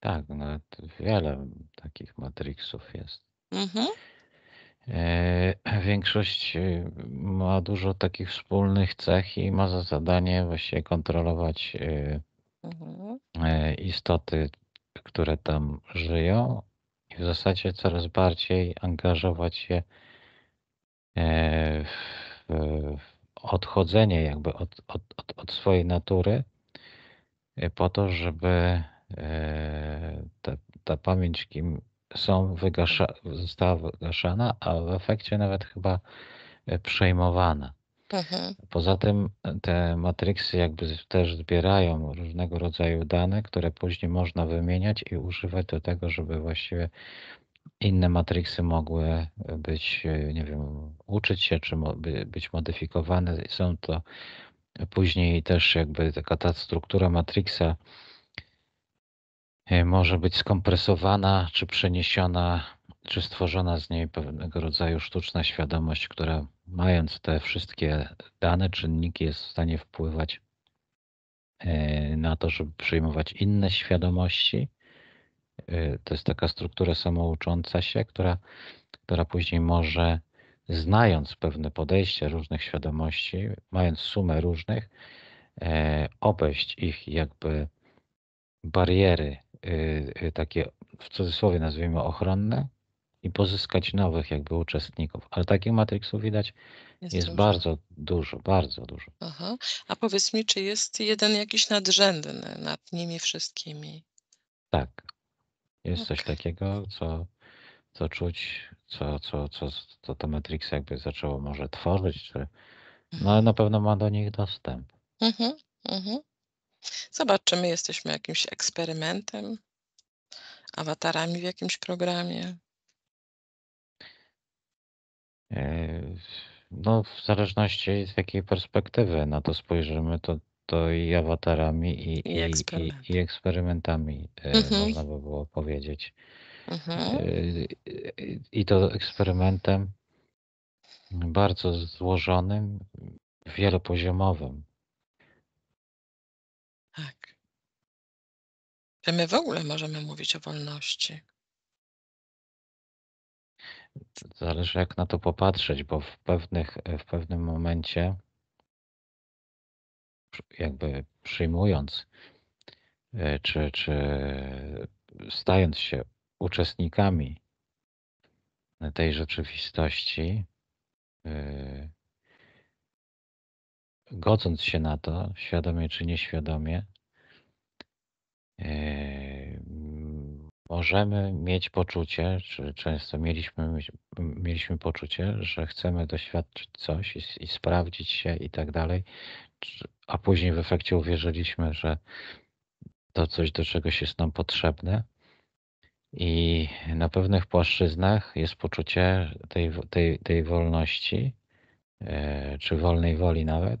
Tak, nawet no, wiele takich Matrixów jest. Mhm. E, większość y, ma dużo takich wspólnych cech i ma za zadanie właśnie kontrolować y, mhm. E, istoty, które tam żyją w zasadzie coraz bardziej angażować się e, w, odchodzenie jakby od, od, od, od swojej natury e, po to, żeby e, ta, ta pamięć, kim są, wygasza, została wygaszana, a w efekcie nawet chyba przejmowana. Mhm. Poza tym e, te matryksy jakby też zbierają różnego rodzaju dane, które później można wymieniać i używać do tego, żeby właściwie inne matryksy mogły e, być, e, nie wiem, uczyć się czy być modyfikowane. Są to później też jakby taka ta struktura matryksa może być skompresowana czy przeniesiona czy stworzona z niej pewnego rodzaju sztuczna świadomość, która mając te wszystkie dane, czynniki, jest w stanie wpływać e, na to, żeby przyjmować inne świadomości. E, to jest taka struktura samoucząca się, która, która później może, znając pewne podejście różnych świadomości, mając sumę różnych, e, obejść ich jakby bariery, takie w cudzysłowie nazwijmy ochronne, i pozyskać nowych jakby uczestników. Ale takich matriksów widać jest, jest dużo. bardzo dużo, bardzo dużo. Aha. A powiedz mi, czy jest jeden jakiś nadrzędny nad nimi wszystkimi? Tak. Jest okay. coś takiego, co, co czuć, co, co, co, co to Matrix jakby zaczęło może tworzyć, czy, no ale mhm. na pewno ma do nich dostęp. Mhm, mhm. Zobaczymy, jesteśmy jakimś eksperymentem, awatarami w jakimś programie. Yy, no, w zależności z jakiej perspektywy na to spojrzymy, to, to i awatarami, i, I, eksperyment. i, i eksperymentami yy, mhm. można by było powiedzieć. Mhm. Yy, I to eksperymentem bardzo złożonym, wielopoziomowym. Tak. Czy my w ogóle możemy mówić o wolności? Zależy jak na to popatrzeć, bo w, pewnych, w pewnym momencie, jakby przyjmując, e, czy, czy stając się uczestnikami tej rzeczywistości, e, godząc się na to, świadomie czy nieświadomie, e, Możemy mieć poczucie, czy często mieliśmy, mieliśmy poczucie, że chcemy doświadczyć coś i, i sprawdzić się i tak dalej, czy- a później w efekcie uwierzyliśmy, że to coś do czegoś jest nam potrzebne i na pewnych płaszczyznach jest poczucie tej, tej, tej wolności, e, czy wolnej woli nawet,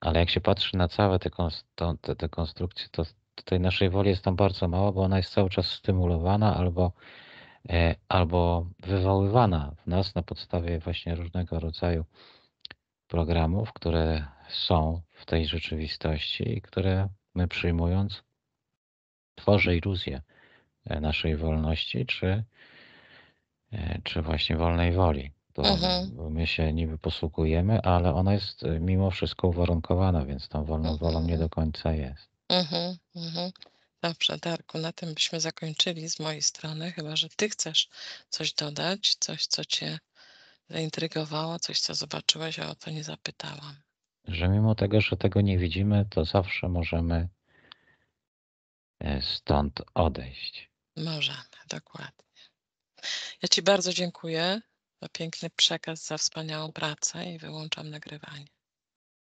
ale jak się patrzy na całe te, konst te, te konstrukcje, to Tutaj naszej woli jest tam bardzo mało, bo ona jest cały czas stymulowana albo, e, albo wywoływana w nas na podstawie właśnie różnego rodzaju programów, które są w tej rzeczywistości i które my przyjmując tworzy iluzję e, naszej wolności czy, e, czy właśnie wolnej woli. Bo, mhm. my się niby posługujemy, ale ona jest mimo wszystko uwarunkowana, więc tą wolną wolą nie mhm. do końca jest. Mhm, mhm. Dobrze, Darku, na tym byśmy zakończyli z mojej strony, chyba że ty chcesz coś dodać, coś, co cię zaintrygowało, coś, co zobaczyłeś, a o co nie zapytałam. Że mimo tego, że tego nie widzimy, to zawsze możemy e, stąd odejść. Możemy, dokładnie. Ja Ci bardzo dziękuję za piękny przekaz, za wspaniałą pracę i wyłączam nagrywanie.